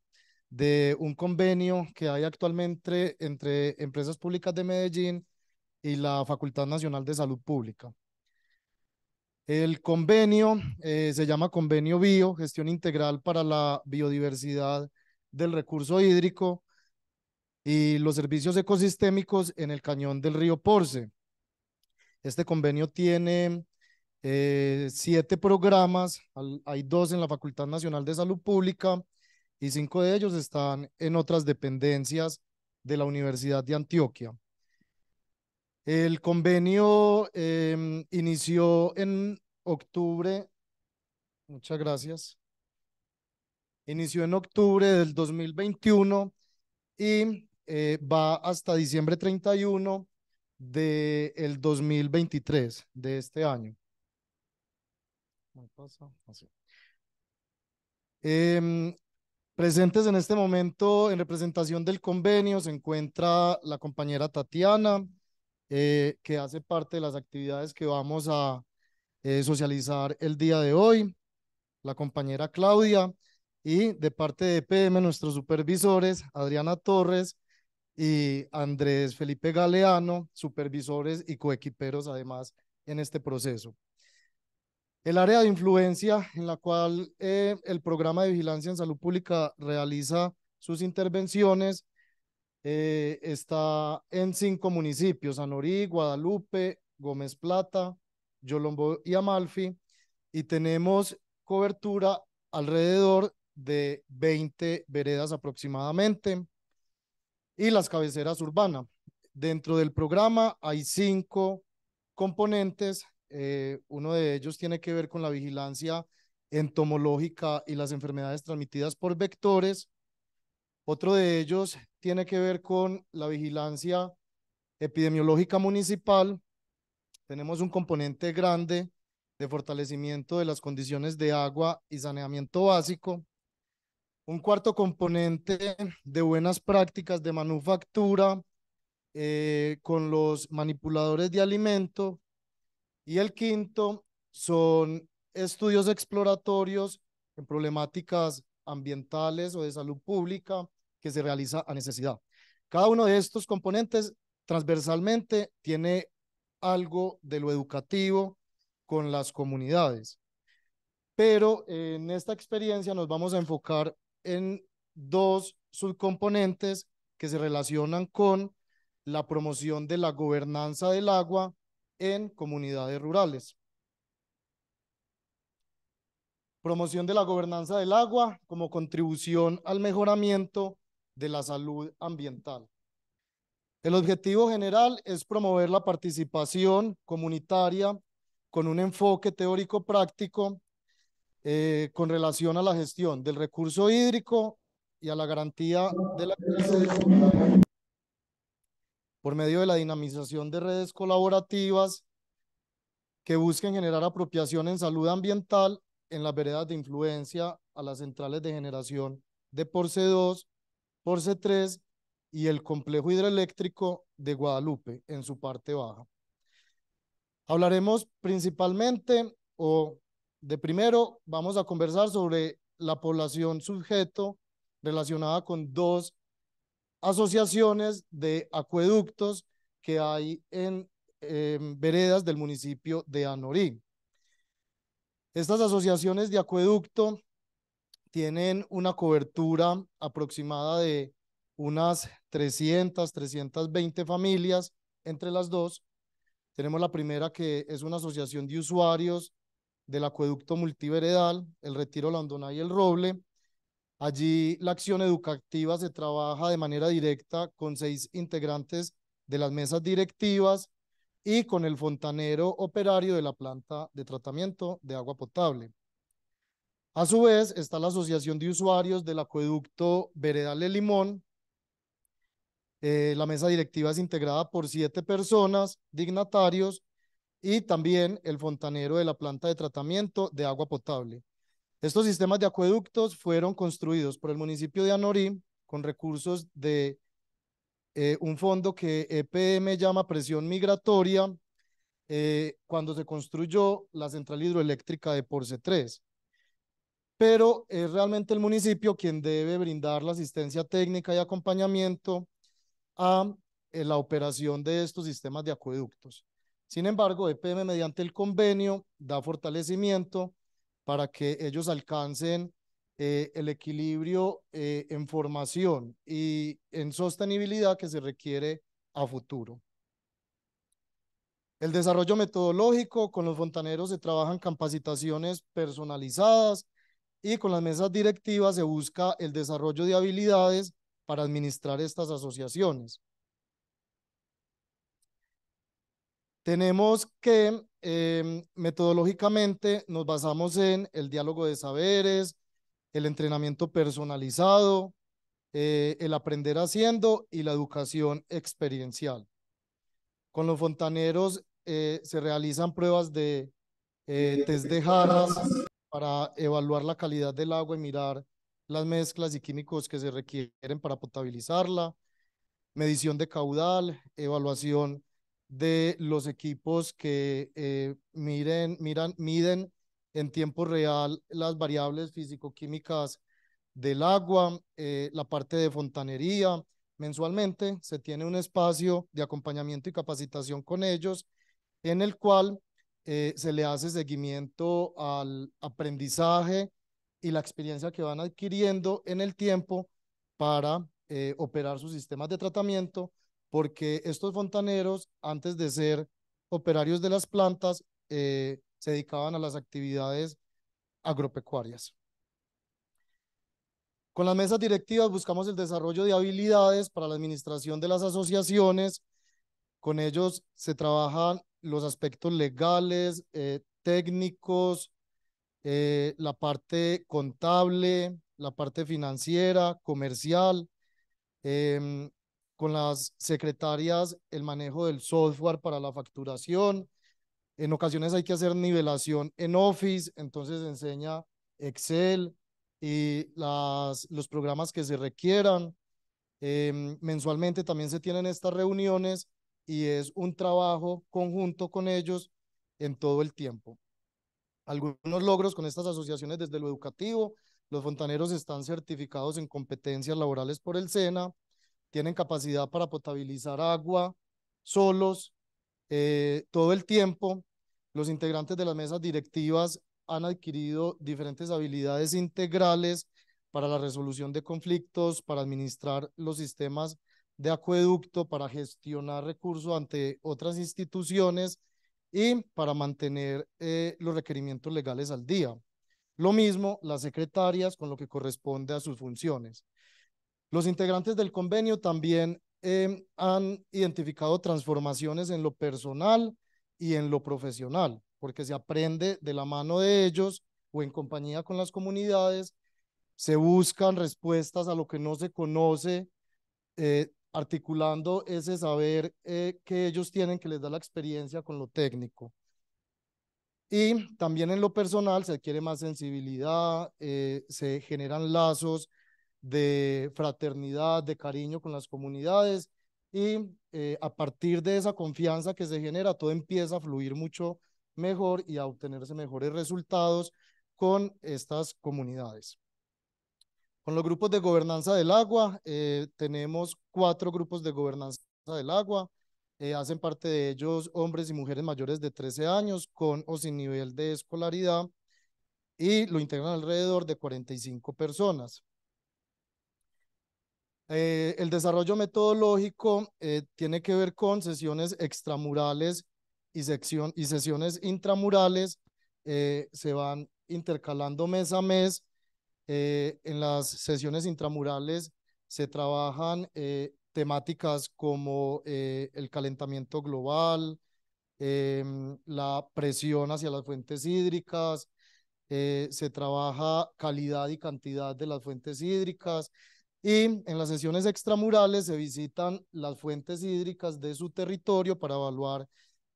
de un convenio que hay actualmente entre empresas públicas de Medellín y la Facultad Nacional de Salud Pública. El convenio eh, se llama Convenio Bio, Gestión Integral para la Biodiversidad del Recurso Hídrico y los Servicios Ecosistémicos en el Cañón del Río Porce. Este convenio tiene eh, siete programas, hay dos en la Facultad Nacional de Salud Pública y cinco de ellos están en otras dependencias de la Universidad de Antioquia. El convenio em, inició en octubre, muchas gracias, inició en octubre del 2021 y eh, va hasta diciembre 31 del de 2023, de este año. Em, presentes en este momento en representación del convenio se encuentra la compañera Tatiana, eh, que hace parte de las actividades que vamos a eh, socializar el día de hoy, la compañera Claudia y de parte de PM nuestros supervisores Adriana Torres y Andrés Felipe Galeano, supervisores y coequiperos además en este proceso. El área de influencia en la cual eh, el programa de vigilancia en salud pública realiza sus intervenciones eh, está en cinco municipios, Anorí, Guadalupe, Gómez Plata, Yolombo y Amalfi, y tenemos cobertura alrededor de 20 veredas aproximadamente y las cabeceras urbanas. Dentro del programa hay cinco componentes, eh, uno de ellos tiene que ver con la vigilancia entomológica y las enfermedades transmitidas por vectores, otro de ellos tiene que ver con la vigilancia epidemiológica municipal. Tenemos un componente grande de fortalecimiento de las condiciones de agua y saneamiento básico. Un cuarto componente de buenas prácticas de manufactura eh, con los manipuladores de alimento. Y el quinto son estudios exploratorios en problemáticas ambientales o de salud pública que se realiza a necesidad. Cada uno de estos componentes transversalmente tiene algo de lo educativo con las comunidades. Pero eh, en esta experiencia nos vamos a enfocar en dos subcomponentes que se relacionan con la promoción de la gobernanza del agua en comunidades rurales. Promoción de la gobernanza del agua como contribución al mejoramiento de la salud ambiental. El objetivo general es promover la participación comunitaria con un enfoque teórico-práctico eh, con relación a la gestión del recurso hídrico y a la garantía de la por medio de la dinamización de redes colaborativas que busquen generar apropiación en salud ambiental en las veredas de influencia a las centrales de generación de c 2 por C3 y el complejo hidroeléctrico de Guadalupe en su parte baja. Hablaremos principalmente o de primero vamos a conversar sobre la población sujeto relacionada con dos asociaciones de acueductos que hay en em, veredas del municipio de Anorí. Estas asociaciones de acueducto tienen una cobertura aproximada de unas 300, 320 familias entre las dos. Tenemos la primera que es una asociación de usuarios del acueducto multiveredal, el Retiro Landona y el Roble. Allí la acción educativa se trabaja de manera directa con seis integrantes de las mesas directivas y con el fontanero operario de la planta de tratamiento de agua potable. A su vez, está la Asociación de Usuarios del Acueducto Veredal de Limón. Eh, la mesa directiva es integrada por siete personas, dignatarios, y también el fontanero de la planta de tratamiento de agua potable. Estos sistemas de acueductos fueron construidos por el municipio de Anorí con recursos de eh, un fondo que EPM llama presión migratoria eh, cuando se construyó la central hidroeléctrica de Porce 3 pero es realmente el municipio quien debe brindar la asistencia técnica y acompañamiento a eh, la operación de estos sistemas de acueductos. Sin embargo, EPM mediante el convenio da fortalecimiento para que ellos alcancen eh, el equilibrio eh, en formación y en sostenibilidad que se requiere a futuro. El desarrollo metodológico, con los fontaneros se trabajan capacitaciones personalizadas y con las mesas directivas se busca el desarrollo de habilidades para administrar estas asociaciones. Tenemos que em, metodológicamente nos basamos en el diálogo de saberes, el entrenamiento personalizado, eh, el aprender haciendo y la educación experiencial. Con los fontaneros eh, se realizan pruebas de eh, test de jaras, para evaluar la calidad del agua y mirar las mezclas y químicos que se requieren para potabilizarla, medición de caudal, evaluación de los equipos que eh, miren, miran, miden en tiempo real las variables físico-químicas del agua, eh, la parte de fontanería. Mensualmente se tiene un espacio de acompañamiento y capacitación con ellos en el cual eh, se le hace seguimiento al aprendizaje y la experiencia que van adquiriendo en el tiempo para eh, operar sus sistemas de tratamiento, porque estos fontaneros, antes de ser operarios de las plantas, eh, se dedicaban a las actividades agropecuarias. Con las mesas directivas buscamos el desarrollo de habilidades para la administración de las asociaciones. Con ellos se trabajan los aspectos legales, eh, técnicos, eh, la parte contable, la parte financiera, comercial, em, con las secretarias el manejo del software para la facturación. En ocasiones hay que hacer nivelación en Office, entonces enseña Excel y las, los programas que se requieran. Em, mensualmente también se tienen estas reuniones y es un trabajo conjunto con ellos en todo el tiempo. Algunos logros con estas asociaciones desde lo educativo, los fontaneros están certificados en competencias laborales por el SENA, tienen capacidad para potabilizar agua solos eh, todo el tiempo. Los integrantes de las mesas directivas han adquirido diferentes habilidades integrales para la resolución de conflictos, para administrar los sistemas de acueducto para gestionar recursos ante otras instituciones y para mantener eh, los requerimientos legales al día. Lo mismo las secretarias con lo que corresponde a sus funciones. Los integrantes del convenio también em, han identificado transformaciones en lo personal y en lo profesional, porque se aprende de la mano de ellos o en compañía con las comunidades, se buscan respuestas a lo que no se conoce eh, articulando ese saber eh, que ellos tienen que les da la experiencia con lo técnico. Y también en lo personal se adquiere más sensibilidad, eh, se generan lazos de fraternidad, de cariño con las comunidades y eh, a partir de esa confianza que se genera, todo empieza a fluir mucho mejor y a obtenerse mejores resultados con estas comunidades. Con los grupos de gobernanza del agua, eh, tenemos cuatro grupos de gobernanza del agua. Eh, hacen parte de ellos hombres y mujeres mayores de 13 años con o sin nivel de escolaridad y lo integran alrededor de 45 personas. Eh, el desarrollo metodológico tiene que ver con sesiones extramurales y, y sesiones intramurales. se van intercalando mes a mes eh, en las sesiones intramurales se trabajan eh, temáticas como eh, el calentamiento global, em, la presión hacia las fuentes hídricas, se trabaja calidad y cantidad de las fuentes hídricas y en las sesiones extramurales se visitan las fuentes hídricas de su territorio para evaluar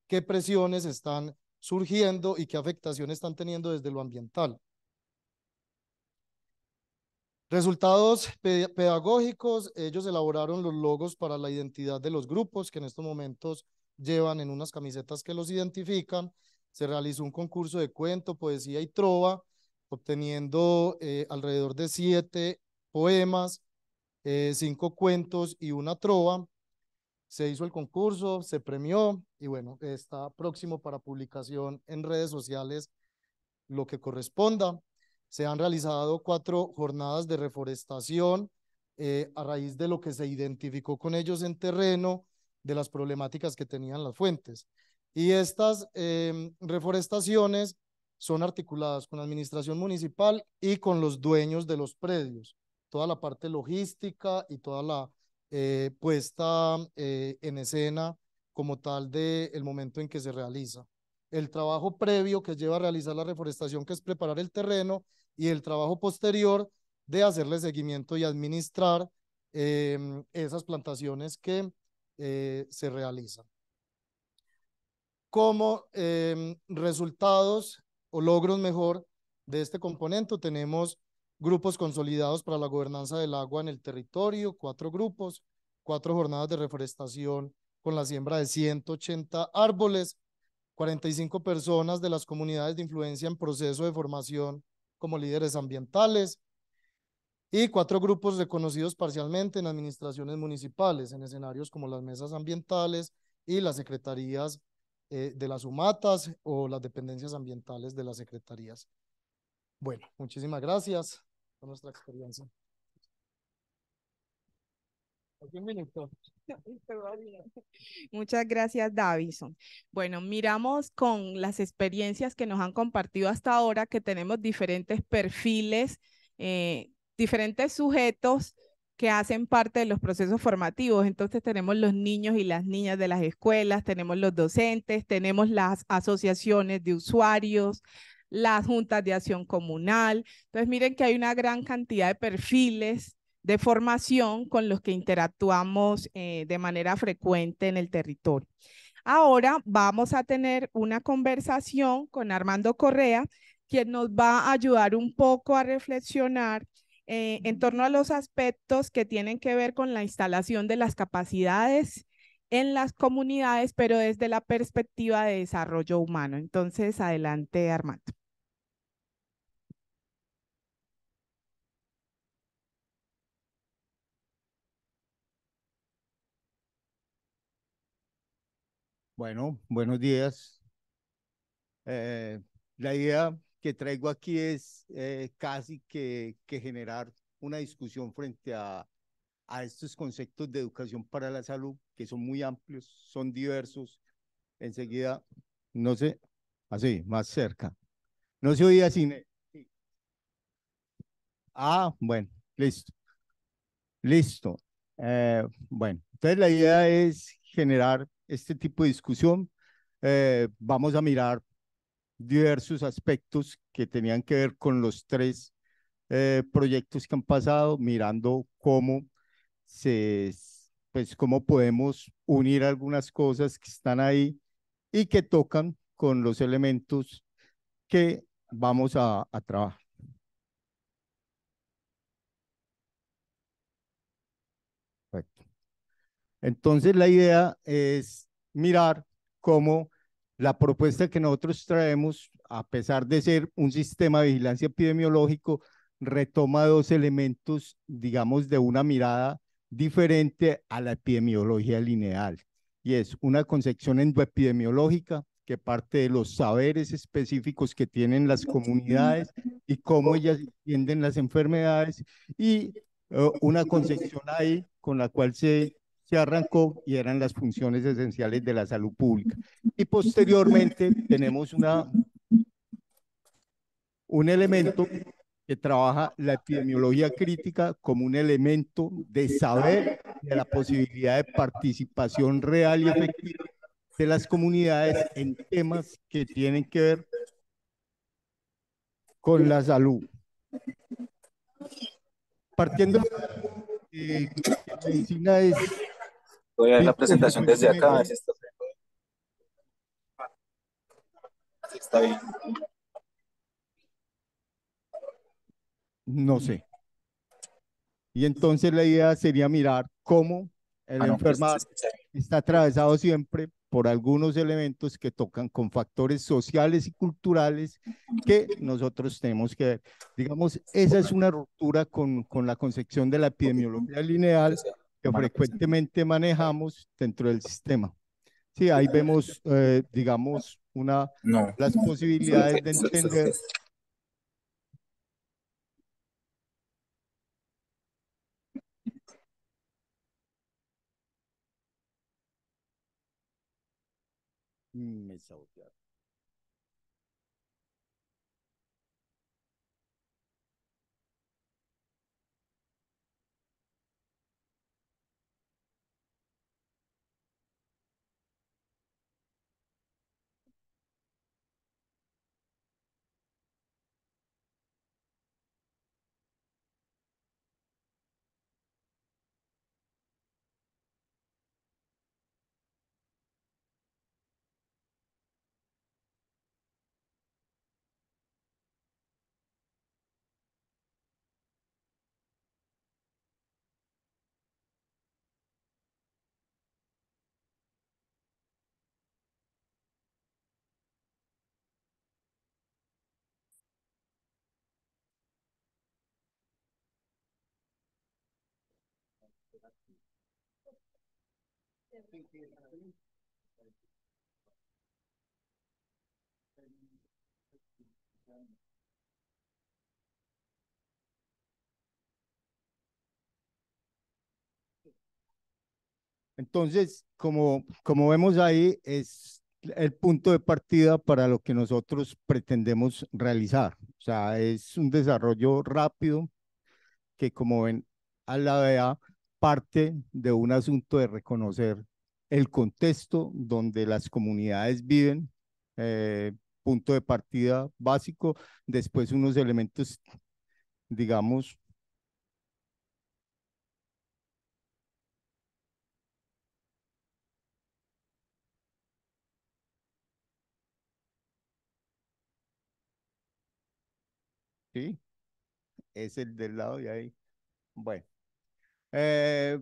qué presiones están surgiendo y qué afectaciones están teniendo desde lo ambiental. Resultados pedagógicos, ellos elaboraron los logos para la identidad de los grupos que en estos momentos llevan en unas camisetas que los identifican. Se realizó un concurso de cuento, poesía y trova, obteniendo eh, alrededor de siete poemas, eh, cinco cuentos y una trova. Se hizo el concurso, se premió y bueno, está próximo para publicación en redes sociales lo que corresponda. Se han realizado cuatro jornadas de reforestación eh, a raíz de lo que se identificó con ellos en terreno, de las problemáticas que tenían las fuentes. Y estas em, reforestaciones son articuladas con la administración municipal y con los dueños de los predios, toda la parte logística y toda la eh, puesta eh, en escena como tal del el momento en que se realiza. El trabajo previo que lleva a realizar la reforestación, que es preparar el terreno, y el trabajo posterior de hacerle seguimiento y administrar em, esas plantaciones que eh, se realizan. Como em, resultados o logros mejor de este componente tenemos grupos consolidados para la gobernanza del agua en el territorio, cuatro grupos, cuatro jornadas de reforestación con la siembra de 180 árboles, 45 personas de las comunidades de influencia en proceso de formación como líderes ambientales, y cuatro grupos reconocidos parcialmente en administraciones municipales, en escenarios como las mesas ambientales y las secretarías eh, de las UMATAS o las dependencias ambientales de las secretarías. Bueno, muchísimas gracias por nuestra experiencia. (laughs) Muchas gracias, Davison. Bueno, miramos con las experiencias que nos han compartido hasta ahora que tenemos diferentes perfiles, eh, diferentes sujetos que hacen parte de los procesos formativos. Entonces tenemos los niños y las niñas de las escuelas, tenemos los docentes, tenemos las asociaciones de usuarios, las juntas de acción comunal. Entonces miren que hay una gran cantidad de perfiles de formación con los que interactuamos eh, de manera frecuente en el territorio. Ahora vamos a tener una conversación con Armando Correa, quien nos va a ayudar un poco a reflexionar eh, en torno a los aspectos que tienen que ver con la instalación de las capacidades en las comunidades, pero desde la perspectiva de desarrollo humano. Entonces, adelante, Armando. Bueno, buenos días. Eh, la idea que traigo aquí es eh, casi que, generar una discusión frente a, a, estos conceptos de educación para la salud, que son muy amplios, son diversos. Enseguida, no sé, así, ah, más cerca. No se oía cine. Ah, bueno, listo. Listo. Eh, bueno, entonces la idea es generar este tipo de discusión, eh, vamos a mirar diversos aspectos que tenían que ver con los tres eh, proyectos que han pasado, mirando cómo se, pues cómo podemos unir algunas cosas que están ahí y que tocan con los elementos que vamos a, a trabajar. Perfecto. Entonces la idea es mirar cómo la propuesta que nosotros traemos, a pesar de ser un sistema de vigilancia epidemiológico, retoma dos elementos, digamos, de una mirada diferente a la epidemiología lineal. Y es una concepción endoepidemiológica que parte de los saberes específicos que tienen las comunidades y cómo ellas entienden las enfermedades y eh, una concepción ahí con la cual se se arrancó y eran las funciones esenciales de la salud pública. Y posteriormente tenemos una, un elemento que trabaja la epidemiología crítica como un elemento de saber de la posibilidad de participación real y efectiva de las comunidades en temas que tienen que ver con la salud. Partiendo de eh, la medicina es Voy a ver la presentación desde acá, No sé. Y entonces la idea sería mirar cómo el ah, pues, enfermo está atravesado siempre por algunos elementos que tocan con factores sociales y culturales que nosotros tenemos que Digamos, esa es una ruptura con, con la concepción de la epidemiología lineal pues, frecuentemente manejamos dentro del sistema. Sí, ahí vemos, eh, digamos, una, las posibilidades de entender. Mm, me Entonces, como, como vemos ahí, es el punto de partida para lo que nosotros pretendemos realizar. O sea, es un desarrollo rápido que como ven a la vea parte de un asunto de reconocer el contexto donde las comunidades viven, eh, punto de partida básico, después unos elementos, digamos, ¿sí? Es el del lado de ahí. Bueno. Eh,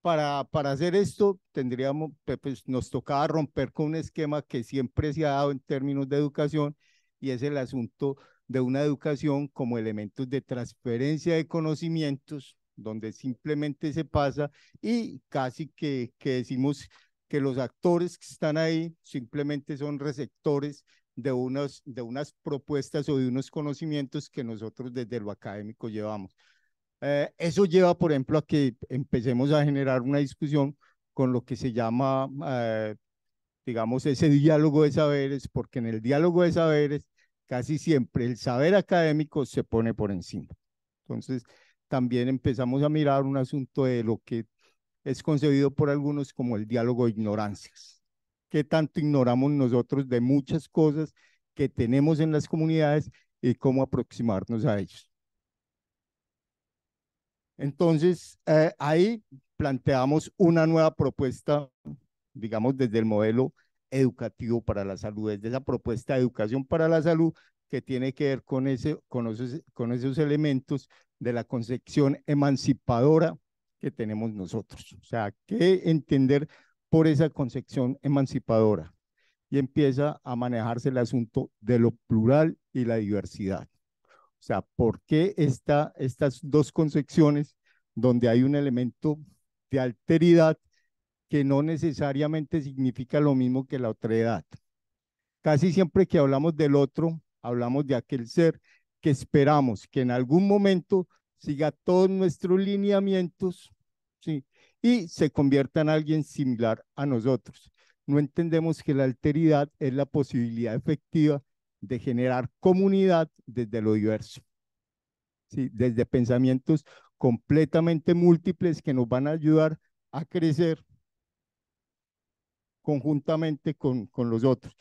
para, hacer esto, tendríamos, pues, nos tocaba romper con un esquema que siempre se ha dado en términos de educación y es el asunto de una educación como elementos de transferencia de conocimientos, donde simplemente se pasa y casi que, que decimos que los actores que están ahí simplemente son receptores de de unas propuestas o de unos conocimientos que nosotros desde lo académico llevamos. Eh, eso lleva, por ejemplo, a que empecemos a generar una discusión con lo que se llama, eh, digamos, ese diálogo de saberes, porque en el diálogo de saberes casi siempre el saber académico se pone por encima. Entonces, también empezamos a mirar un asunto de lo que es concebido por algunos como el diálogo de ignorancias. ¿Qué tanto ignoramos nosotros de muchas cosas que tenemos en las comunidades y cómo aproximarnos a ellos? Entonces, eh, ahí planteamos una nueva propuesta, digamos, desde el modelo educativo para la salud, desde la propuesta de educación para la salud que tiene que ver con, esos, con esos elementos de la concepción emancipadora que tenemos nosotros. O sea, ¿qué entender por esa concepción emancipadora? Y empieza a manejarse el asunto de lo plural y la diversidad. O sea, ¿por qué estas dos concepciones donde hay un elemento de alteridad que no necesariamente significa lo mismo que la otra edad? Casi siempre que hablamos del otro, hablamos de aquel ser que esperamos que en algún momento siga todos nuestros lineamientos y se convierta en alguien similar a nosotros. No entendemos que la alteridad es la posibilidad efectiva de generar comunidad desde lo diverso, desde pensamientos completamente múltiples que nos van a ayudar a crecer conjuntamente con, con los otros.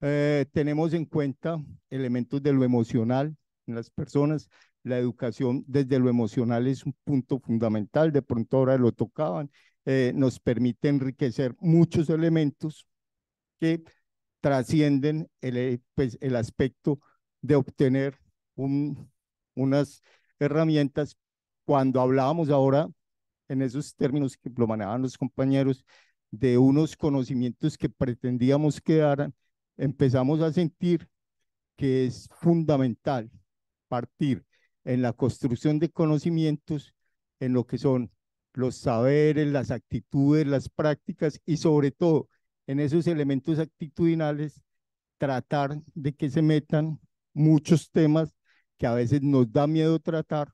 Eh, tenemos en cuenta elementos de lo emocional en las personas. La educación desde lo emocional es un punto fundamental, de pronto ahora lo tocaban, eh, nos permite enriquecer muchos elementos que trascienden el, eh, pues, el aspecto de obtener un, unas herramientas. Cuando hablábamos ahora en esos términos que lo manejaban los compañeros, de unos conocimientos que pretendíamos quedaran, empezamos a sentir que es fundamental partir en la construcción de conocimientos, en lo que son los saberes, las actitudes, las prácticas y sobre todo en esos elementos actitudinales, tratar de que se metan muchos temas que a veces nos da miedo tratar,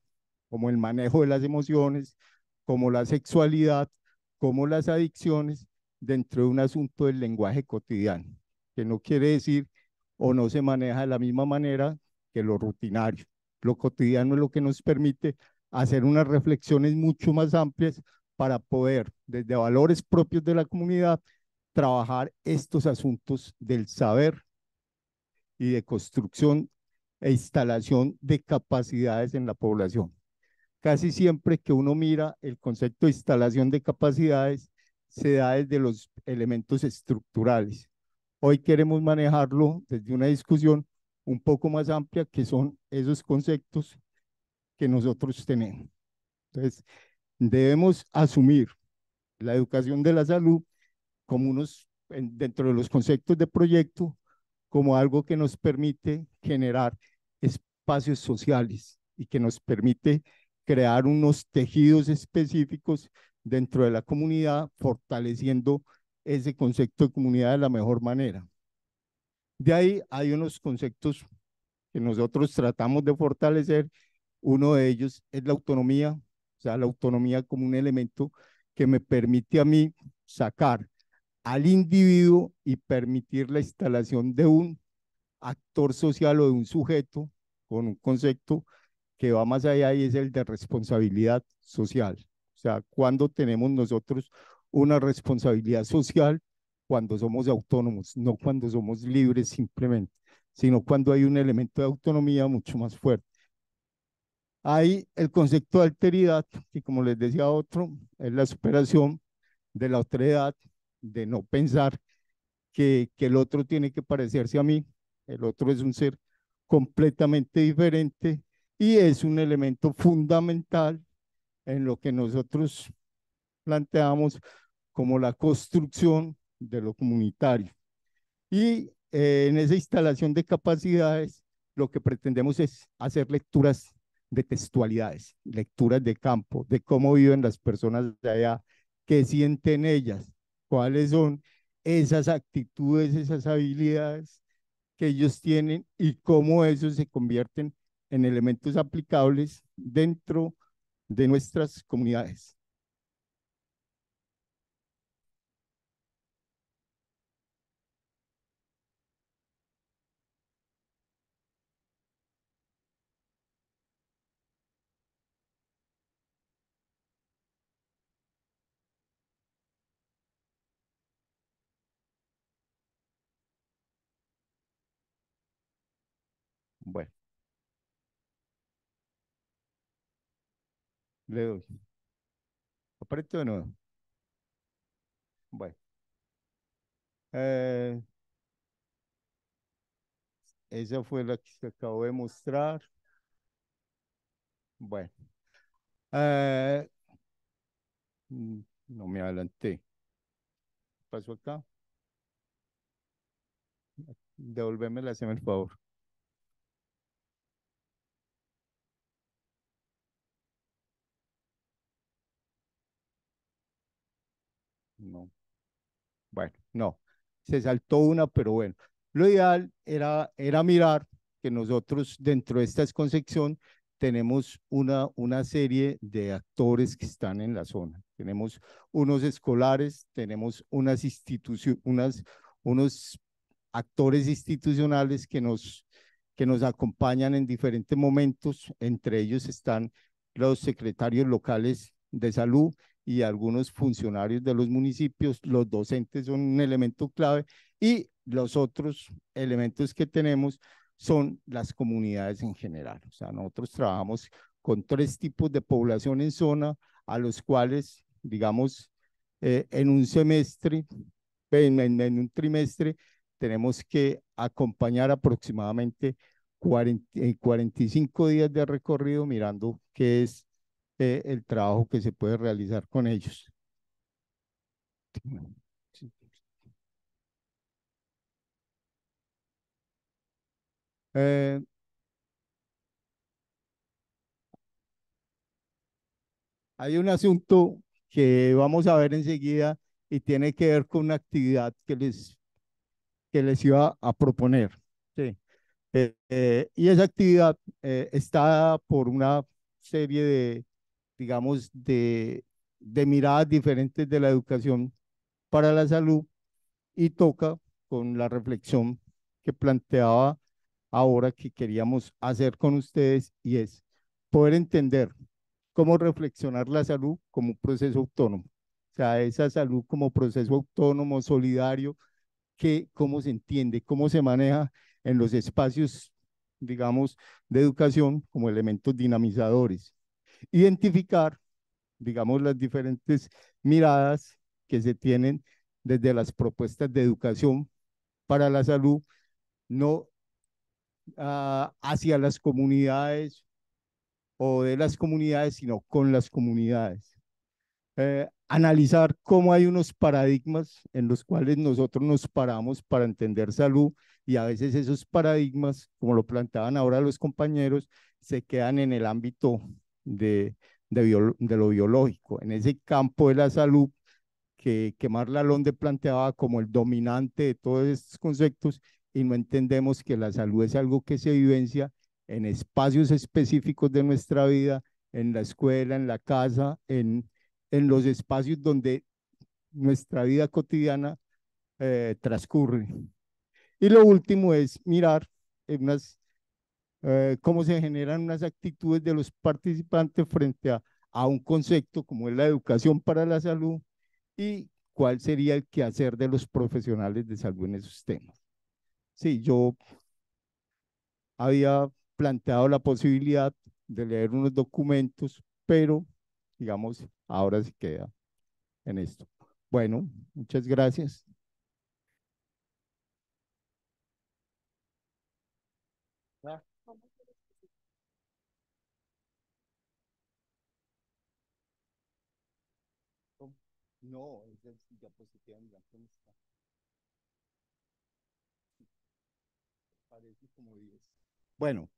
como el manejo de las emociones, como la sexualidad, como las adicciones, dentro de un asunto del lenguaje cotidiano, que no quiere decir o no se maneja de la misma manera que lo rutinario. Lo cotidiano es lo que nos permite hacer unas reflexiones mucho más amplias para poder, desde valores propios de la comunidad, trabajar estos asuntos del saber y de construcción e instalación de capacidades en la población. Casi siempre que uno mira el concepto de instalación de capacidades, se da desde los elementos estructurales. Hoy queremos manejarlo desde una discusión un poco más amplia que son esos conceptos que nosotros tenemos. Entonces, debemos asumir la educación de la salud como unos, dentro de los conceptos de proyecto, como algo que nos permite generar espacios sociales y que nos permite crear unos tejidos específicos dentro de la comunidad, fortaleciendo ese concepto de comunidad de la mejor manera. De ahí hay unos conceptos que nosotros tratamos de fortalecer. Uno de ellos es la autonomía, o sea, la autonomía como un elemento que me permite a mí sacar al individuo y permitir la instalación de un actor social o de un sujeto con un concepto que va más allá y es el de responsabilidad social. O sea, cuando tenemos nosotros una responsabilidad social, cuando somos autónomos, no cuando somos libres simplemente, sino cuando hay un elemento de autonomía mucho más fuerte. Hay el concepto de alteridad, que como les decía otro, es la superación de la autoridad de no pensar que, el otro tiene que parecerse a mí, el otro es un ser completamente diferente y es un elemento fundamental en lo que nosotros planteamos como la construcción de lo comunitario. Y eh, en esa instalación de capacidades, lo que pretendemos es hacer lecturas de textualidades, lecturas de campo, de cómo viven las personas de allá, qué sienten ellas, cuáles son esas actitudes, esas habilidades que ellos tienen y cómo eso se convierten en elementos aplicables dentro de nuestras comunidades. Bueno, le doy. Apreto de no? Bueno. Eh, fue la que se acabó de mostrar. Bueno. Eh, mm, no me adelanté. ¿Pasó acá? Devolverme la, el favor. No, se saltó una, pero bueno. Lo ideal era, era mirar que nosotros dentro de esta concepción tenemos una, una serie de actores que están en la zona. Tenemos unos escolares, tenemos unas unas, unos actores institucionales que nos, que nos acompañan en diferentes momentos. Entre ellos están los secretarios locales de salud, y algunos funcionarios de los municipios, los docentes son un elemento clave y los otros elementos que tenemos son las comunidades en general. O sea, nosotros trabajamos con tres tipos de población en zona, a los cuales, digamos, eh, en un semestre, en, un trimestre, tenemos que acompañar aproximadamente 40, 45 eh, días de recorrido mirando qué es eh, el trabajo que se puede realizar con ellos. Eh, hay un asunto que vamos a ver enseguida y tiene que ver con una actividad que les, que les iba a proponer. Sí. Eh, y esa actividad está por una serie de digamos, de, miradas diferentes de la educación para la salud y toca con la reflexión que planteaba ahora que queríamos hacer con ustedes y es poder entender cómo reflexionar la salud como un proceso autónomo. O sea, esa salud como proceso autónomo, solidario, que cómo se entiende, cómo se maneja en los espacios, digamos, de educación como elementos dinamizadores identificar, digamos, las diferentes miradas que se tienen desde las propuestas de educación para la salud, no ah, hacia las comunidades o de las comunidades, sino con las comunidades. Eh, analizar cómo hay unos paradigmas en los cuales nosotros nos paramos para entender salud y a veces esos paradigmas, como lo planteaban ahora los compañeros, se quedan en el ámbito de, de, lo biológico. En ese campo de la salud que, que Londe planteaba como el dominante de todos estos conceptos y no entendemos que la salud es algo que se vivencia en espacios específicos de nuestra vida, en la escuela, en la casa, en, en los espacios donde nuestra vida cotidiana eh, transcurre. Y lo último es mirar en unas eh, cómo se generan unas actitudes de los participantes frente a, a un concepto como es la educación para la salud y cuál sería el quehacer de los profesionales de salud en esos temas. Sí, yo había planteado la posibilidad de leer unos documentos, pero digamos, ahora se queda en esto. Bueno, muchas gracias. No, es diapositiva Parece como Bueno.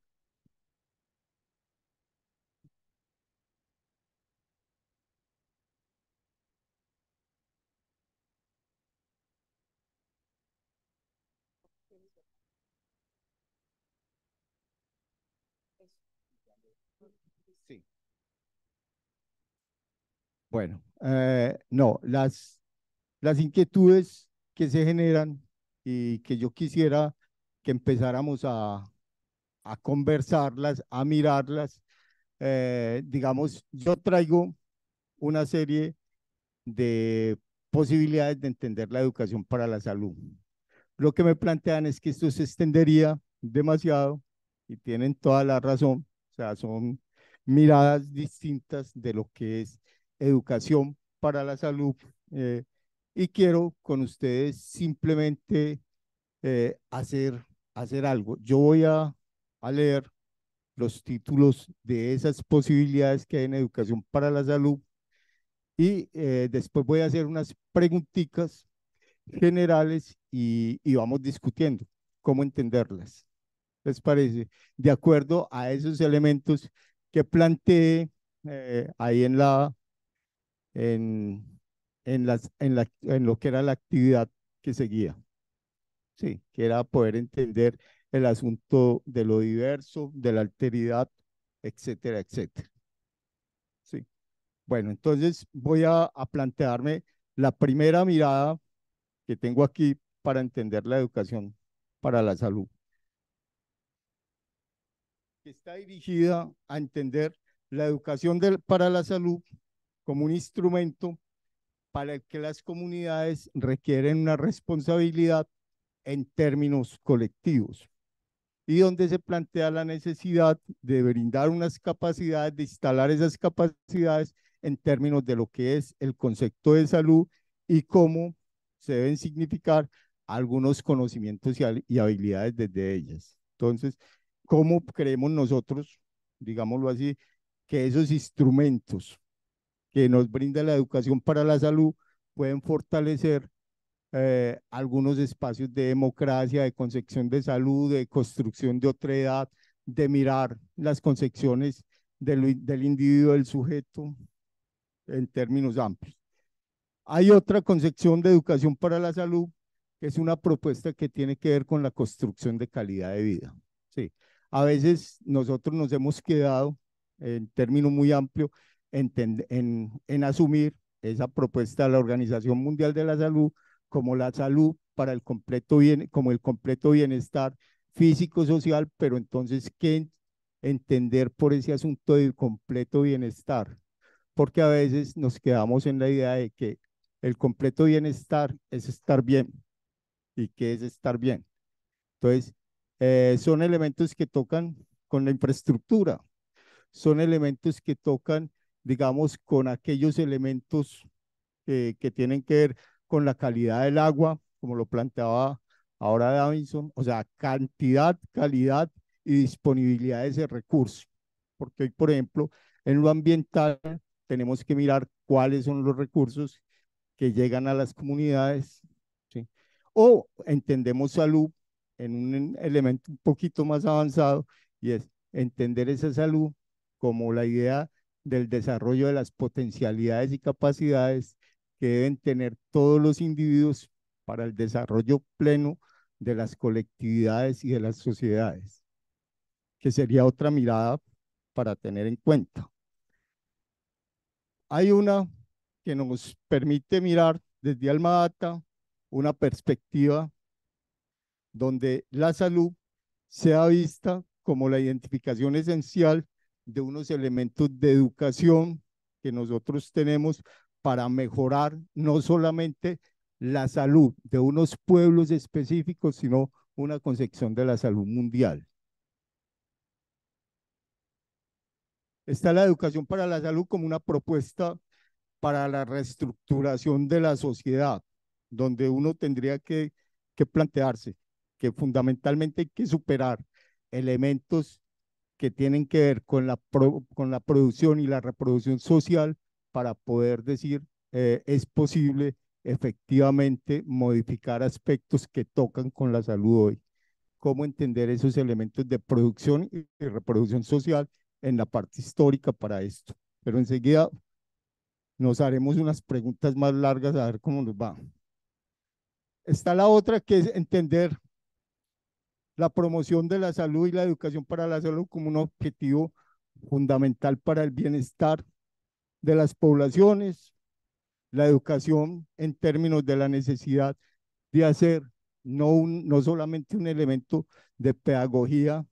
Sí. Bueno. Eh, no, las, las inquietudes que se generan y que yo quisiera que empezáramos a, a conversarlas, a mirarlas. Eh, digamos, yo traigo una serie de posibilidades de entender la educación para la salud. Lo que me plantean es que esto se extendería demasiado y tienen toda la razón. O sea, son miradas distintas de lo que es educación para la salud. Eh, y quiero con ustedes simplemente eh, hacer, hacer algo. Yo voy a, leer los títulos de esas posibilidades que hay en educación para la salud y eh, después voy a hacer unas preguntitas generales y, vamos discutiendo cómo entenderlas. ¿Les parece? De acuerdo a esos elementos que planteé ahí en la, en, las, en, lo que era la actividad que seguía. Sí, que era poder entender el asunto de lo diverso, de la alteridad, etcétera, etcétera. Sí. Bueno, entonces voy a, plantearme la primera mirada que tengo aquí para entender la educación para la salud, que está dirigida a entender la educación para la salud como un instrumento para el que las comunidades requieren una responsabilidad en términos colectivos y donde se plantea la necesidad de brindar unas capacidades, de instalar esas capacidades en términos de lo que es el concepto de salud y cómo se deben significar algunos conocimientos y, habilidades desde ellas. Entonces, ¿cómo creemos nosotros, digámoslo así, que esos instrumentos que nos brinda la educación para la salud pueden fortalecer eh, algunos espacios de democracia, de concepción de salud, de construcción de otra edad, de mirar las concepciones del individuo, del sujeto, en términos amplios. Hay otra concepción de educación para la salud, que es una propuesta que tiene que ver con la construcción de calidad de vida. Sí. A veces nosotros nos hemos quedado, en términos muy amplios, en, en, asumir esa propuesta de la Organización Mundial de la Salud como la salud para el completo bien, como el completo bienestar físico social, pero entonces qué entender por ese asunto del completo bienestar, porque a veces nos quedamos en la idea de que el completo bienestar es estar bien y qué es estar bien. Entonces eh, son elementos que tocan con la infraestructura, son elementos que tocan digamos, con aquellos elementos que tienen que ver con la calidad del agua, como lo planteaba ahora Davidson, o sea, cantidad, calidad y disponibilidad de ese recurso. Porque hoy, por ejemplo, en lo ambiental tenemos que mirar cuáles son los recursos que llegan a las comunidades. O entendemos salud en un elemento un poquito más avanzado y es entender esa salud como la idea del desarrollo de las potencialidades y capacidades que deben tener todos los individuos para el desarrollo pleno de las colectividades y de las sociedades, que sería otra mirada para tener en cuenta. Hay una que nos permite mirar desde Alma una perspectiva donde la salud sea vista como la identificación esencial de unos elementos de educación que nosotros tenemos para mejorar no solamente la salud de unos pueblos específicos, sino una concepción de la salud mundial. Está la educación para la salud como una propuesta para la reestructuración de la sociedad, donde uno tendría que, plantearse que fundamentalmente hay que superar elementos que tienen que ver con la, con la producción y la reproducción social para poder decir eh, es posible efectivamente modificar aspectos que tocan con la salud hoy. Cómo entender esos elementos de producción y reproducción social en la parte histórica para esto. Pero enseguida nos haremos unas preguntas más largas a ver cómo nos va. Está la otra que es entender la promoción de la salud y la educación para la salud como un objetivo fundamental para el bienestar de las poblaciones, la educación en términos de la necesidad de hacer no, no solamente un elemento de pedagogía,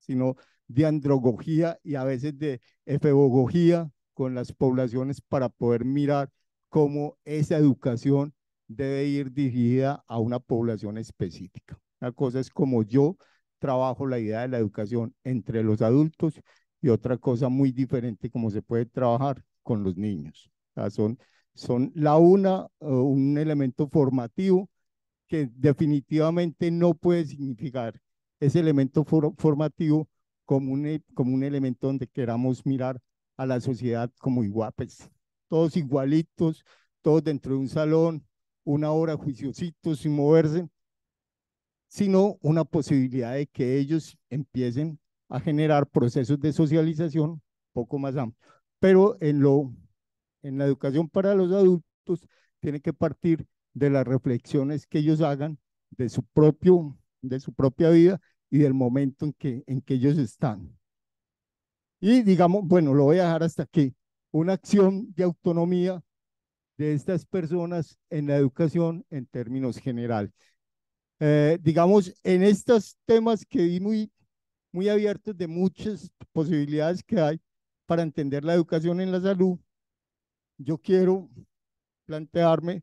sino de androgogía y a veces de efebogogía con las poblaciones para poder mirar cómo esa educación debe ir dirigida a una población específica. Una cosa es como yo trabajo la idea de la educación entre los adultos y otra cosa muy diferente como se puede trabajar con los niños. son, son la una, eh, un elemento formativo que definitivamente no puede significar ese elemento formativo como un, como un elemento donde queramos mirar a la sociedad como iguales, todos igualitos, todos dentro de un salón, una hora juiciositos sin moverse, sino una posibilidad de que ellos empiecen a generar procesos de socialización poco más amplios. Pero en, lo, en la educación para los adultos tiene que partir de las reflexiones que ellos hagan de su, propio, de su propia vida y del momento en que, en que ellos están. Y digamos, bueno, lo voy a dejar hasta aquí. Una acción de autonomía de estas personas en la educación en términos generales. Eh, digamos, en estos temas que vi muy, muy abiertos de muchas posibilidades que hay para entender la educación en la salud, yo quiero plantearme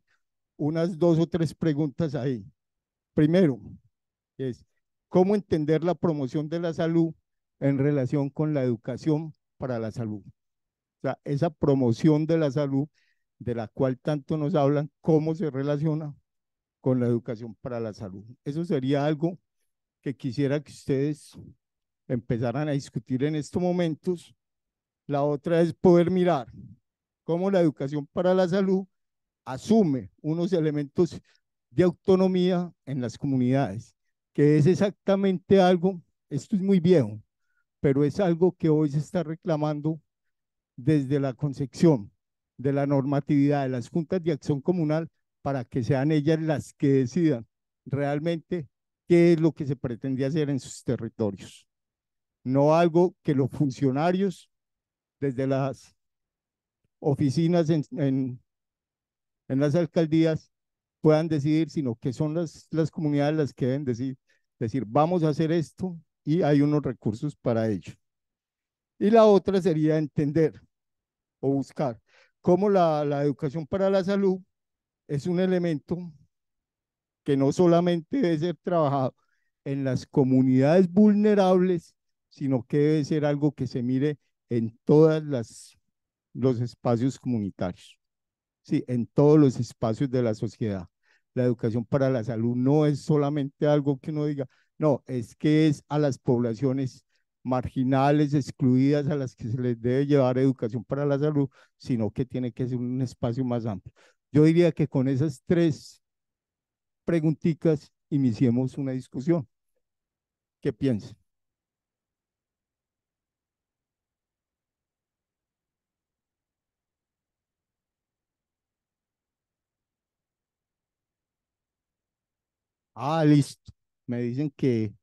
unas dos o tres preguntas ahí. Primero, es cómo entender la promoción de la salud en relación con la educación para la salud. O sea, esa promoción de la salud de la cual tanto nos hablan, cómo se relaciona con la educación para la salud. Eso sería algo que quisiera que ustedes empezaran a discutir en estos momentos. La otra es poder mirar cómo la educación para la salud asume unos elementos de autonomía en las comunidades, que es exactamente algo, esto es muy viejo, pero es algo que hoy se está reclamando desde la concepción de la normatividad de las juntas de acción comunal para que sean ellas las que decidan realmente qué es lo que se pretende hacer en sus territorios. No algo que los funcionarios desde las oficinas en, las alcaldías puedan decidir, sino que son las, las comunidades las que deben decir, decir, vamos a hacer esto y hay unos recursos para ello. Y la otra sería entender o buscar cómo la, la educación para la salud es un elemento que no solamente debe ser trabajado en las comunidades vulnerables, sino que debe ser algo que se mire en todos los espacios comunitarios. Sí, en todos los espacios de la sociedad. La educación para la salud no es solamente algo que uno diga, no, es que es a las poblaciones marginales, excluidas, a las que se les debe llevar educación para la salud, sino que tiene que ser un espacio más amplio. Yo diría que con esas tres preguntitas iniciemos una discusión. ¿Qué piensan? Ah, listo. Me dicen que,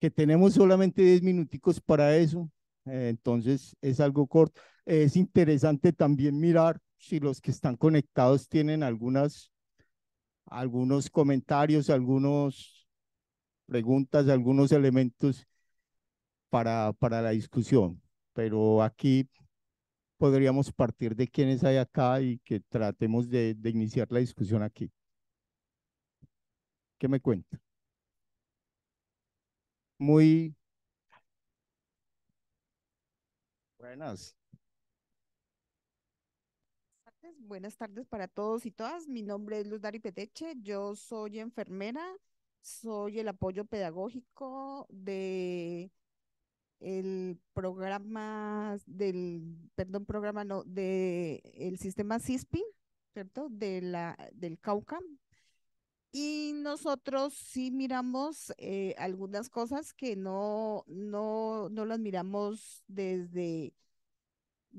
que tenemos solamente diez minuticos para eso. Eh, entonces es algo corto. Es interesante también mirar si los que están conectados tienen algunas, algunos comentarios, algunos preguntas, algunos elementos para, para la discusión. Pero aquí podríamos partir de quienes hay acá y que tratemos de, de iniciar la discusión aquí. ¿Qué me cuenta? Muy buenas. Buenas tardes para todos y todas. Mi nombre es Luz Dari Peteche. Yo soy enfermera, soy el apoyo pedagógico de el programa del, perdón, programa no, de el sistema CISPI, ¿cierto? De la, del Cauca. Y nosotros sí miramos eh, algunas cosas que no, no, no las miramos desde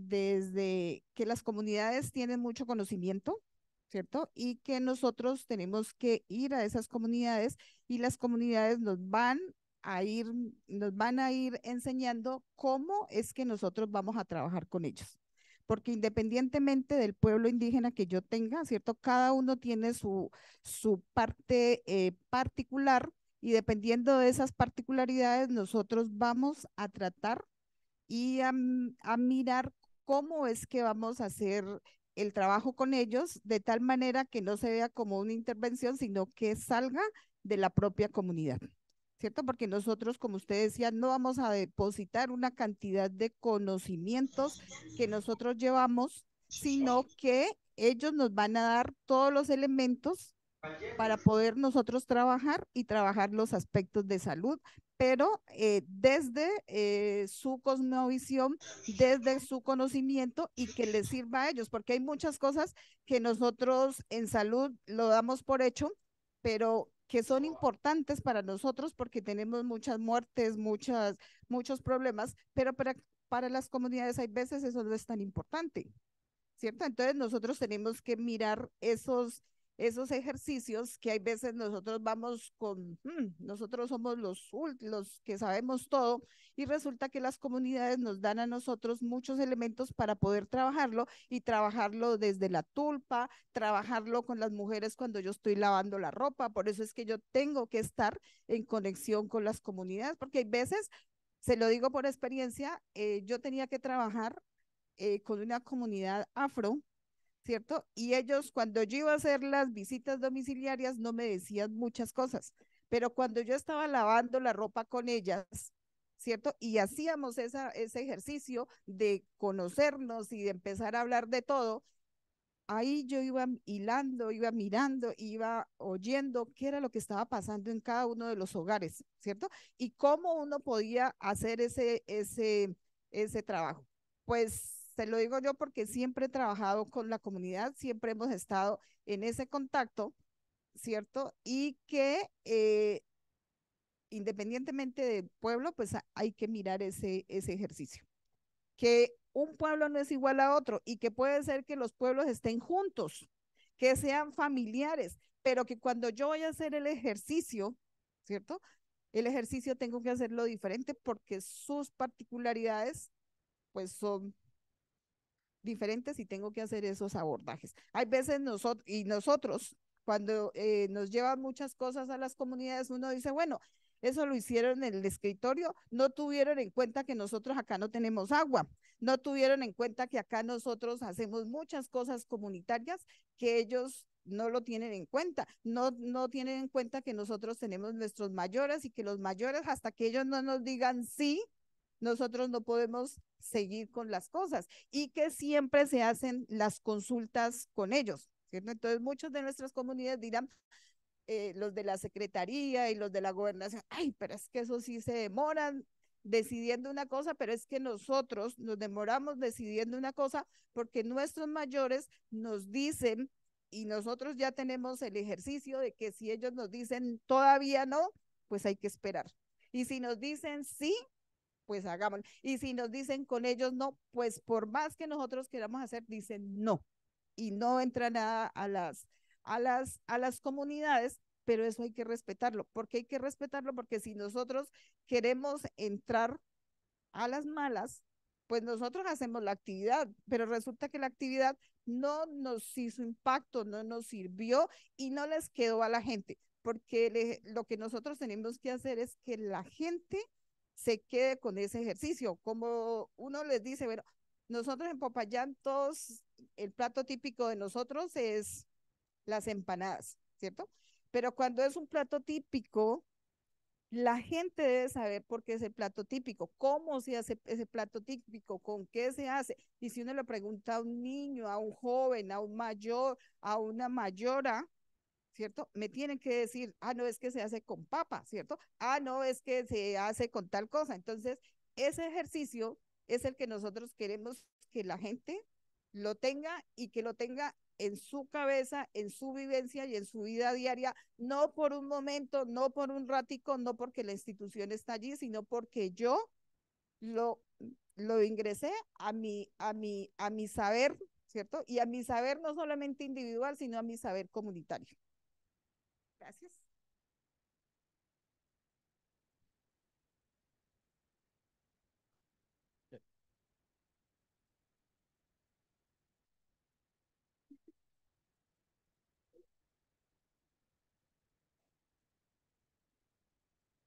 desde que las comunidades tienen mucho conocimiento, ¿cierto? Y que nosotros tenemos que ir a esas comunidades y las comunidades nos van a ir, nos van a ir enseñando cómo es que nosotros vamos a trabajar con ellos. Porque independientemente del pueblo indígena que yo tenga, ¿cierto? Cada uno tiene su, su parte eh, particular y dependiendo de esas particularidades, nosotros vamos a tratar y a, a mirar cómo es que vamos a hacer el trabajo con ellos de tal manera que no se vea como una intervención, sino que salga de la propia comunidad. ¿Cierto? Porque nosotros, como usted decía, no vamos a depositar una cantidad de conocimientos que nosotros llevamos, sino que ellos nos van a dar todos los elementos para poder nosotros trabajar y trabajar los aspectos de salud, pero eh, desde eh, su cosmovisión, desde su conocimiento y que les sirva a ellos, porque hay muchas cosas que nosotros en salud lo damos por hecho, pero que son importantes para nosotros porque tenemos muchas muertes, muchas, muchos problemas, pero para, para las comunidades hay veces eso no es tan importante, ¿cierto? Entonces nosotros tenemos que mirar esos esos ejercicios que hay veces nosotros vamos con, hmm, nosotros somos los, los que sabemos todo y resulta que las comunidades nos dan a nosotros muchos elementos para poder trabajarlo y trabajarlo desde la tulpa, trabajarlo con las mujeres cuando yo estoy lavando la ropa. Por eso es que yo tengo que estar en conexión con las comunidades, porque hay veces, se lo digo por experiencia, eh, yo tenía que trabajar eh, con una comunidad afro ¿cierto? Y ellos, cuando yo iba a hacer las visitas domiciliarias, no me decían muchas cosas, pero cuando yo estaba lavando la ropa con ellas, ¿cierto? Y hacíamos esa, ese ejercicio de conocernos y de empezar a hablar de todo. Ahí yo iba hilando, iba mirando, iba oyendo qué era lo que estaba pasando en cada uno de los hogares, ¿cierto? Y cómo uno podía hacer ese, ese, ese trabajo. Pues te lo digo yo porque siempre he trabajado con la comunidad, siempre hemos estado en ese contacto, ¿cierto? Y que eh, independientemente del pueblo, pues hay que mirar ese, ese ejercicio. Que un pueblo no es igual a otro y que puede ser que los pueblos estén juntos, que sean familiares, pero que cuando yo voy a hacer el ejercicio, ¿cierto? El ejercicio tengo que hacerlo diferente porque sus particularidades pues son diferentes y tengo que hacer esos abordajes. Hay veces nosotros, y nosotros, cuando eh, nos llevan muchas cosas a las comunidades, uno dice, bueno, eso lo hicieron en el escritorio, no tuvieron en cuenta que nosotros acá no tenemos agua, no tuvieron en cuenta que acá nosotros hacemos muchas cosas comunitarias que ellos no lo tienen en cuenta, no, no tienen en cuenta que nosotros tenemos nuestros mayores y que los mayores hasta que ellos no nos digan sí, nosotros no podemos seguir con las cosas y que siempre se hacen las consultas con ellos, Entonces, muchos de nuestras comunidades dirán, eh, los de la Secretaría y los de la Gobernación, ay, pero es que eso sí se demoran decidiendo una cosa, pero es que nosotros nos demoramos decidiendo una cosa porque nuestros mayores nos dicen y nosotros ya tenemos el ejercicio de que si ellos nos dicen todavía no, pues hay que esperar. Y si nos dicen sí, pues hagámoslo. Y si nos dicen con ellos no, pues por más que nosotros queramos hacer, dicen no. Y no entra nada a las, a a las comunidades, pero eso hay que respetarlo. porque hay que respetarlo? Porque si nosotros queremos entrar a las malas, pues nosotros hacemos la actividad, pero resulta que la actividad no nos hizo impacto, no nos sirvió y no les quedó a la gente, porque lo que nosotros tenemos que hacer es que la gente se quede con ese ejercicio. Como uno les dice, bueno, nosotros en Popayán todos, el plato típico de nosotros es las empanadas, ¿cierto? Pero cuando es un plato típico, la gente debe saber por qué es el plato típico, cómo se hace ese plato típico, con qué se hace. Y si uno le pregunta a un niño, a un joven, a un mayor, a una mayora, ¿cierto? Me tienen que decir, ah, no es que se hace con papa, ¿cierto? Ah, no es que se hace con tal cosa. Entonces, ese ejercicio es el que nosotros queremos que la gente lo tenga y que lo tenga en su cabeza, en su vivencia y en su vida diaria, no por un momento, no por un ratico, no porque la institución está allí, sino porque yo lo, lo ingresé a mi, a, mi, a mi saber, ¿cierto? Y a mi saber no solamente individual, sino a mi saber comunitario. Gracias.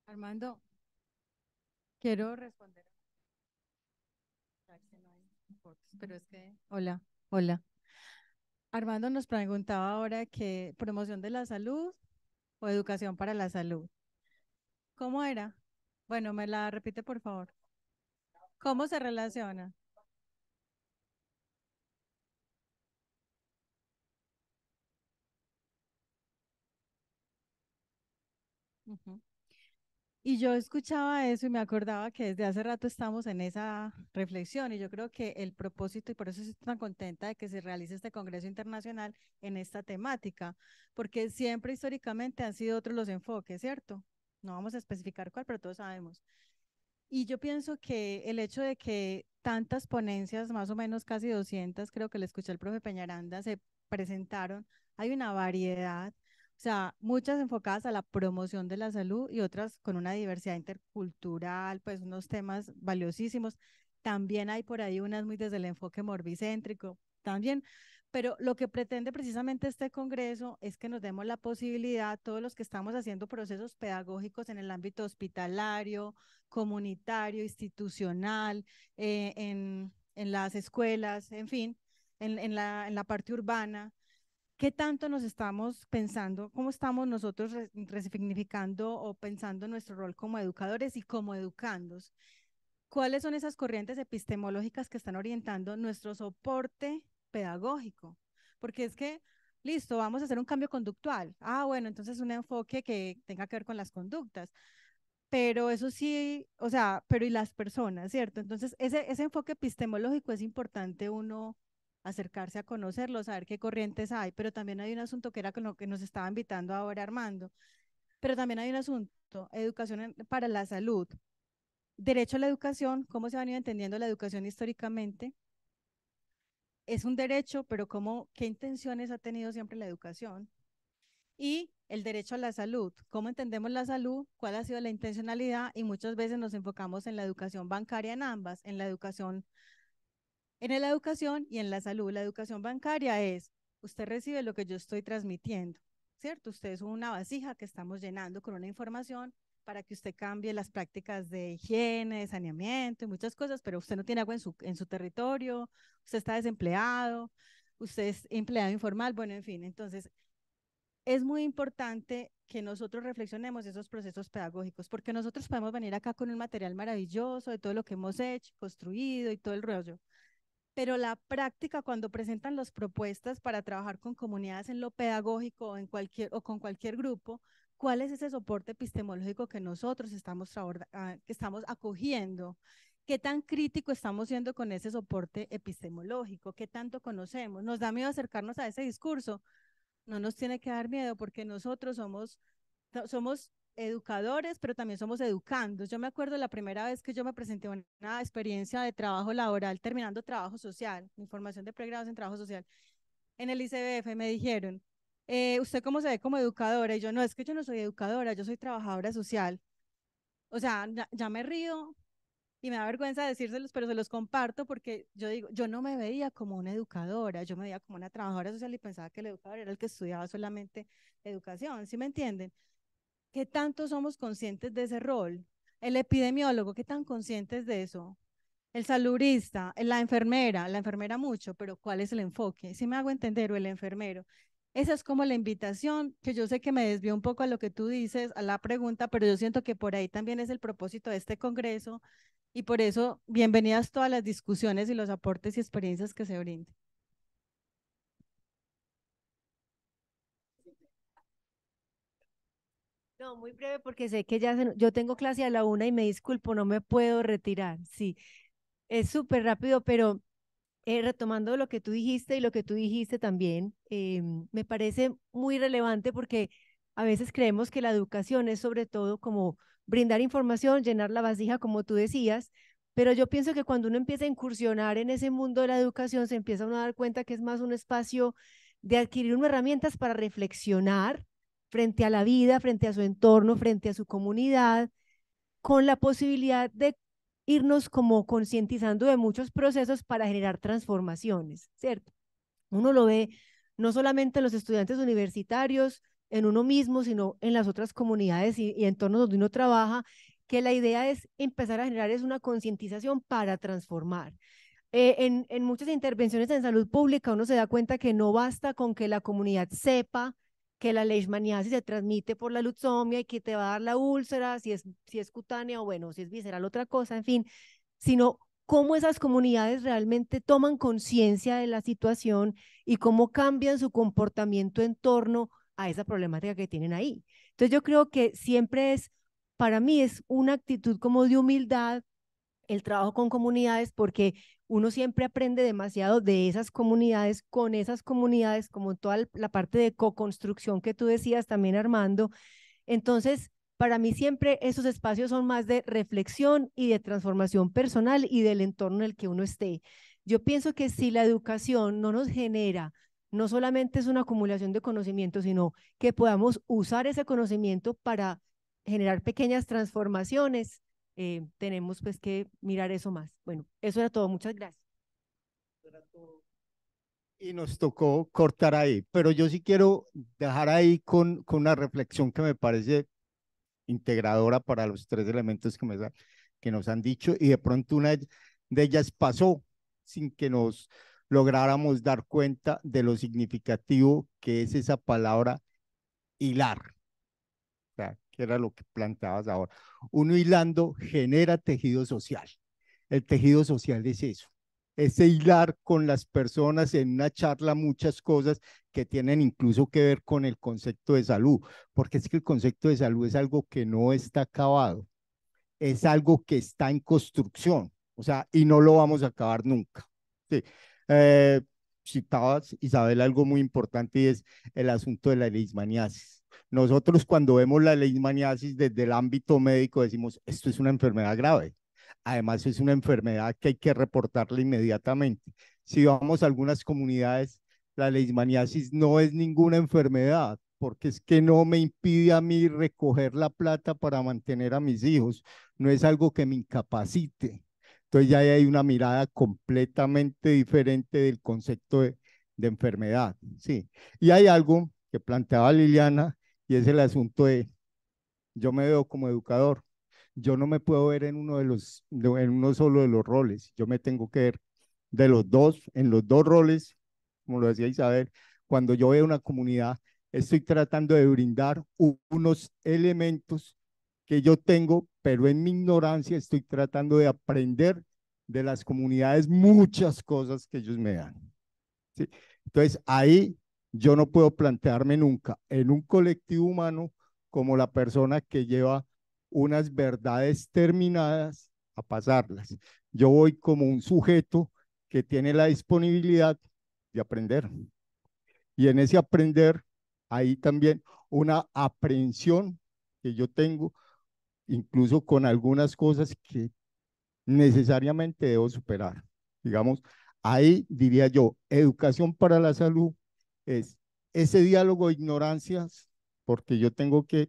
Armando, quiero responder. Pero es que, hola, hola. Armando nos preguntaba ahora que promoción de la salud o educación para la salud. ¿Cómo era? Bueno, me la repite, por favor. ¿Cómo se relaciona? Y yo escuchaba eso y me acordaba que desde hace rato estamos en esa reflexión y yo creo que el propósito, y por eso estoy tan contenta de que se realice este Congreso Internacional en esta temática, porque siempre históricamente han sido otros los enfoques, ¿cierto? No vamos a especificar cuál, pero todos sabemos. Y yo pienso que el hecho de que tantas ponencias, más o menos casi 200, creo que le escuché al profe Peñaranda, se presentaron, hay una variedad sea, muchas enfocadas a la promoción de la salud y otras con una diversidad intercultural, pues unos temas valiosísimos. También hay por ahí unas muy desde el enfoque morbicéntrico, también. Pero lo que pretende precisamente este Congreso es que nos demos la posibilidad, todos los que estamos haciendo procesos pedagógicos en el ámbito hospitalario, comunitario, institucional, eh, en, las escuelas, en fin, en la parte urbana, ¿Qué tanto nos estamos pensando, cómo estamos nosotros resignificando o pensando nuestro rol como educadores y como educandos? ¿Cuáles son esas corrientes epistemológicas que están orientando nuestro soporte pedagógico? Porque es que, listo, vamos a hacer un cambio conductual. Ah, bueno, entonces un enfoque que tenga que ver con las conductas pero eso sí, o sea, pero y las personas, ¿cierto? Entonces, ese, ese enfoque epistemológico es importante uno acercarse a conocerlos, saber qué corrientes hay, pero también hay un asunto que era con lo que nos estaba invitando ahora Armando, pero también hay un asunto, educación para la salud, derecho a la educación, cómo se ha venido entendiendo la educación históricamente, es un derecho, pero cómo, qué intenciones ha tenido siempre la educación, y el derecho a la salud, cómo entendemos la salud, cuál ha sido la intencionalidad, y muchas veces nos enfocamos en la educación bancaria en ambas, en la educación en la educación y en la salud. La educación bancaria es, usted recibe lo que yo estoy transmitiendo, ¿cierto? Usted es una vasija que estamos llenando con una información para que usted cambie las prácticas de higiene, de saneamiento y muchas cosas, pero usted no tiene agua en su, en su territorio, usted está desempleado, usted es empleado informal, bueno, en fin, entonces es muy importante que nosotros reflexionemos esos procesos pedagógicos, porque nosotros podemos venir acá con un material maravilloso de todo lo que hemos hecho, construido y todo el rollo, pero la práctica cuando presentan las propuestas para trabajar con comunidades en lo pedagógico o, en cualquier, o con cualquier grupo, ¿cuál es ese soporte epistemológico que nosotros estamos, ah, estamos acogiendo? ¿Qué tan crítico estamos siendo con ese soporte epistemológico? ¿Qué tanto conocemos? ¿Nos da miedo acercarnos a ese discurso? No nos tiene que dar miedo porque nosotros somos, somos educadores, pero también somos educandos. Yo me acuerdo la primera vez que yo me presenté una experiencia de trabajo laboral terminando trabajo social, formación de pregrados en trabajo social, en el ICBF me dijeron, eh, ¿usted cómo se ve como educadora? Y yo, no, es que yo no soy educadora, yo soy trabajadora social. O sea, ya, me río y me da vergüenza decírselos, pero se los comparto porque yo digo, yo no me veía como una educadora, yo me veía como una trabajadora social y pensaba que el educador era el que estudiaba solamente educación, ¿sí me entienden? ¿Qué tanto somos conscientes de ese rol? El epidemiólogo, ¿qué tan conscientes de eso? El salurista, eh, la enfermera, la enfermera mucho, pero ¿cuál es el enfoque? Si me hago entender, o el enfermero. Esa es como la invitación, que yo sé que me desvió un poco a lo que tú dices, a la pregunta, pero yo siento que por ahí también es el propósito de este Congreso y por eso bienvenidas todas las discusiones y los aportes y experiencias que se brinden. No, muy breve porque sé que ya yo tengo clase a la una y me disculpo, no me puedo retirar. Sí, es súper rápido, pero eh, retomando lo que tú dijiste y lo que tú dijiste también, em, me parece muy relevante porque a veces creemos que la educación es sobre todo como brindar información, llenar la vasija, como tú decías, pero yo pienso que cuando uno empieza a incursionar en ese mundo de la educación, se empieza a dar cuenta que es más un espacio de adquirir unas herramientas para reflexionar frente a la vida, frente a su entorno, frente a su comunidad, con la posibilidad de irnos como concientizando de muchos procesos para generar transformaciones, ¿cierto? Uno lo ve no solamente en los estudiantes universitarios, en uno mismo, sino en las otras comunidades y, entornos donde uno trabaja, que la idea es empezar a generar es una concientización para transformar. Eh, en muchas intervenciones en salud pública uno se da cuenta que no basta con que la comunidad sepa que la leishmaniasis se transmite por la lutzomia y que te va a dar la úlcera, si es, si es cutánea o bueno, si es visceral, otra cosa, en fin, sino cómo esas comunidades realmente toman conciencia de la situación y cómo cambian su comportamiento en torno a esa problemática que tienen ahí. Entonces yo creo que siempre es, para mí es una actitud como de humildad el trabajo con comunidades porque uno siempre aprende demasiado de esas comunidades, con esas comunidades, como toda la parte de co-construcción que tú decías también, Armando. Entonces, para mí siempre esos espacios son más de reflexión y de transformación personal y del entorno en el que uno esté. Yo pienso que si la educación no nos genera, no solamente es una acumulación de conocimiento, sino que podamos usar ese conocimiento para generar pequeñas transformaciones, eh, tenemos pues que mirar eso más. Bueno, eso era todo, muchas gracias. Y nos tocó cortar ahí, pero yo sí quiero dejar ahí con, con una reflexión que me parece integradora para los tres elementos que, me, que nos han dicho y de pronto una de ellas pasó sin que nos lográramos dar cuenta de lo significativo que es esa palabra hilar. O sea, que era lo que planteabas ahora. Uno hilando genera tejido social. El tejido social es eso, ese hilar con las personas en una charla muchas cosas que tienen incluso que ver con el concepto de salud, porque es que el concepto de salud es algo que no está acabado, es algo que está en construcción, o sea, y no lo vamos a acabar nunca. Sí. Eh, citabas, Isabel, algo muy importante y es el asunto de la leishmaniasis. Nosotros cuando vemos la leishmaniasis desde el ámbito médico decimos, esto es una enfermedad grave. Además es una enfermedad que hay que reportarla inmediatamente. Si vamos a algunas comunidades, la leishmaniasis no es ninguna enfermedad, porque es que no me impide a mí recoger la plata para mantener a mis hijos. No es algo que me incapacite. Entonces ya hay una mirada completamente diferente del concepto de, enfermedad. Sí. Y hay algo que planteaba Liliana y es el asunto de, yo me veo como educador, yo no me puedo ver en uno, de los, en uno solo de los roles, yo me tengo que ver de los dos, en los dos roles, como lo decía Isabel, cuando yo veo una comunidad, estoy tratando de brindar unos elementos que yo tengo, pero en mi ignorancia estoy tratando de aprender de las comunidades muchas cosas que ellos me dan. Entonces, ahí yo no puedo plantearme nunca en un colectivo humano como la persona que lleva unas verdades terminadas a pasarlas. Yo voy como un sujeto que tiene la disponibilidad de aprender. Y en ese aprender hay también una aprensión que yo tengo, incluso con algunas cosas que necesariamente debo superar. Digamos, ahí diría yo, educación para la salud es ese diálogo de ignorancias, porque yo tengo que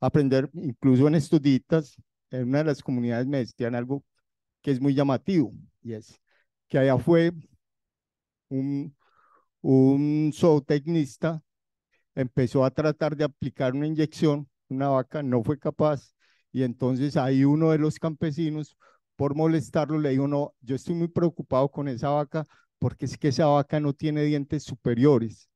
aprender, incluso en estuditas, en una de las comunidades me decían algo que es muy llamativo, y es que allá fue un, un zootecnista, empezó a tratar de aplicar una inyección, una vaca, no fue capaz, y entonces ahí uno de los campesinos, por molestarlo, le dijo, no, yo estoy muy preocupado con esa vaca, porque es que esa vaca no tiene dientes superiores.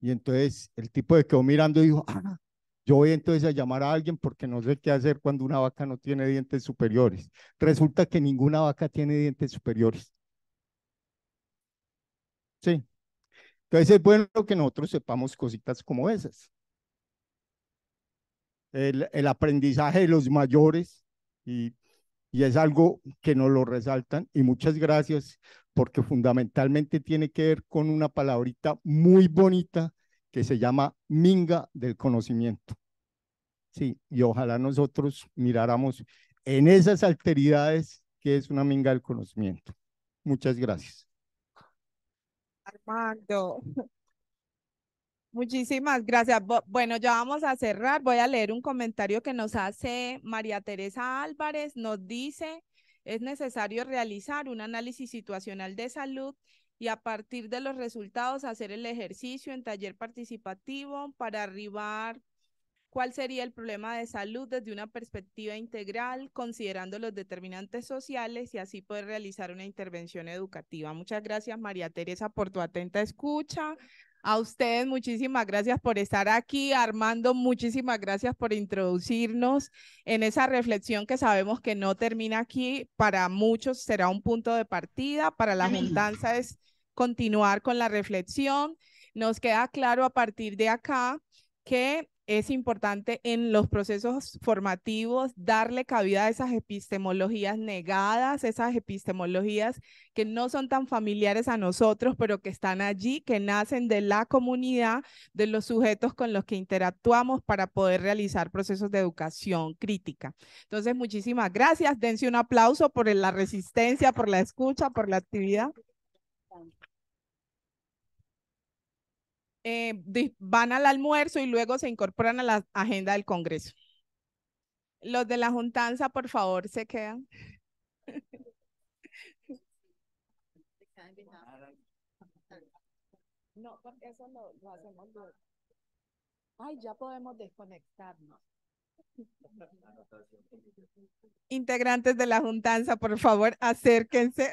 Y entonces el tipo de quedó mirando y dijo, ah, yo voy entonces a llamar a alguien porque no sé qué hacer cuando una vaca no tiene dientes superiores. Resulta que ninguna vaca tiene dientes superiores. Sí. Entonces es bueno que nosotros sepamos cositas como esas. El, el aprendizaje de los mayores y y es algo que nos lo resaltan y muchas gracias porque fundamentalmente tiene que ver con una palabrita muy bonita que se llama minga del conocimiento. Sí, y ojalá nosotros miráramos en esas alteridades que es una minga del conocimiento. Muchas gracias. Armando, Muchísimas gracias. Bueno, ya vamos a cerrar. Voy a leer un comentario que nos hace María Teresa Álvarez. Nos dice, es necesario realizar un análisis situacional de salud y a partir de los resultados hacer el ejercicio en taller participativo para arribar cuál sería el problema de salud desde una perspectiva integral, considerando los determinantes sociales y así poder realizar una intervención educativa. Muchas gracias, María Teresa, por tu atenta escucha. A ustedes muchísimas gracias por estar aquí. Armando, muchísimas gracias por introducirnos en esa reflexión que sabemos que no termina aquí. Para muchos será un punto de partida, para la juntanza (clears throat) es continuar con la reflexión. Nos queda claro a partir de acá que es importante en los procesos formativos darle cabida a esas epistemologías negadas, esas epistemologías que no son tan familiares a nosotros, pero que están allí, que nacen de la comunidad, de los sujetos con los que interactuamos para poder realizar procesos de educación crítica. Entonces, muchísimas gracias. Dense un aplauso por la resistencia, por la escucha, por la actividad. Eh, van al almuerzo y luego se incorporan a la agenda del Congreso. Los de la juntanza, por favor, se quedan. No, porque eso lo, lo hacemos Ay, ya podemos desconectarnos. Integrantes de la juntanza, por favor, acérquense.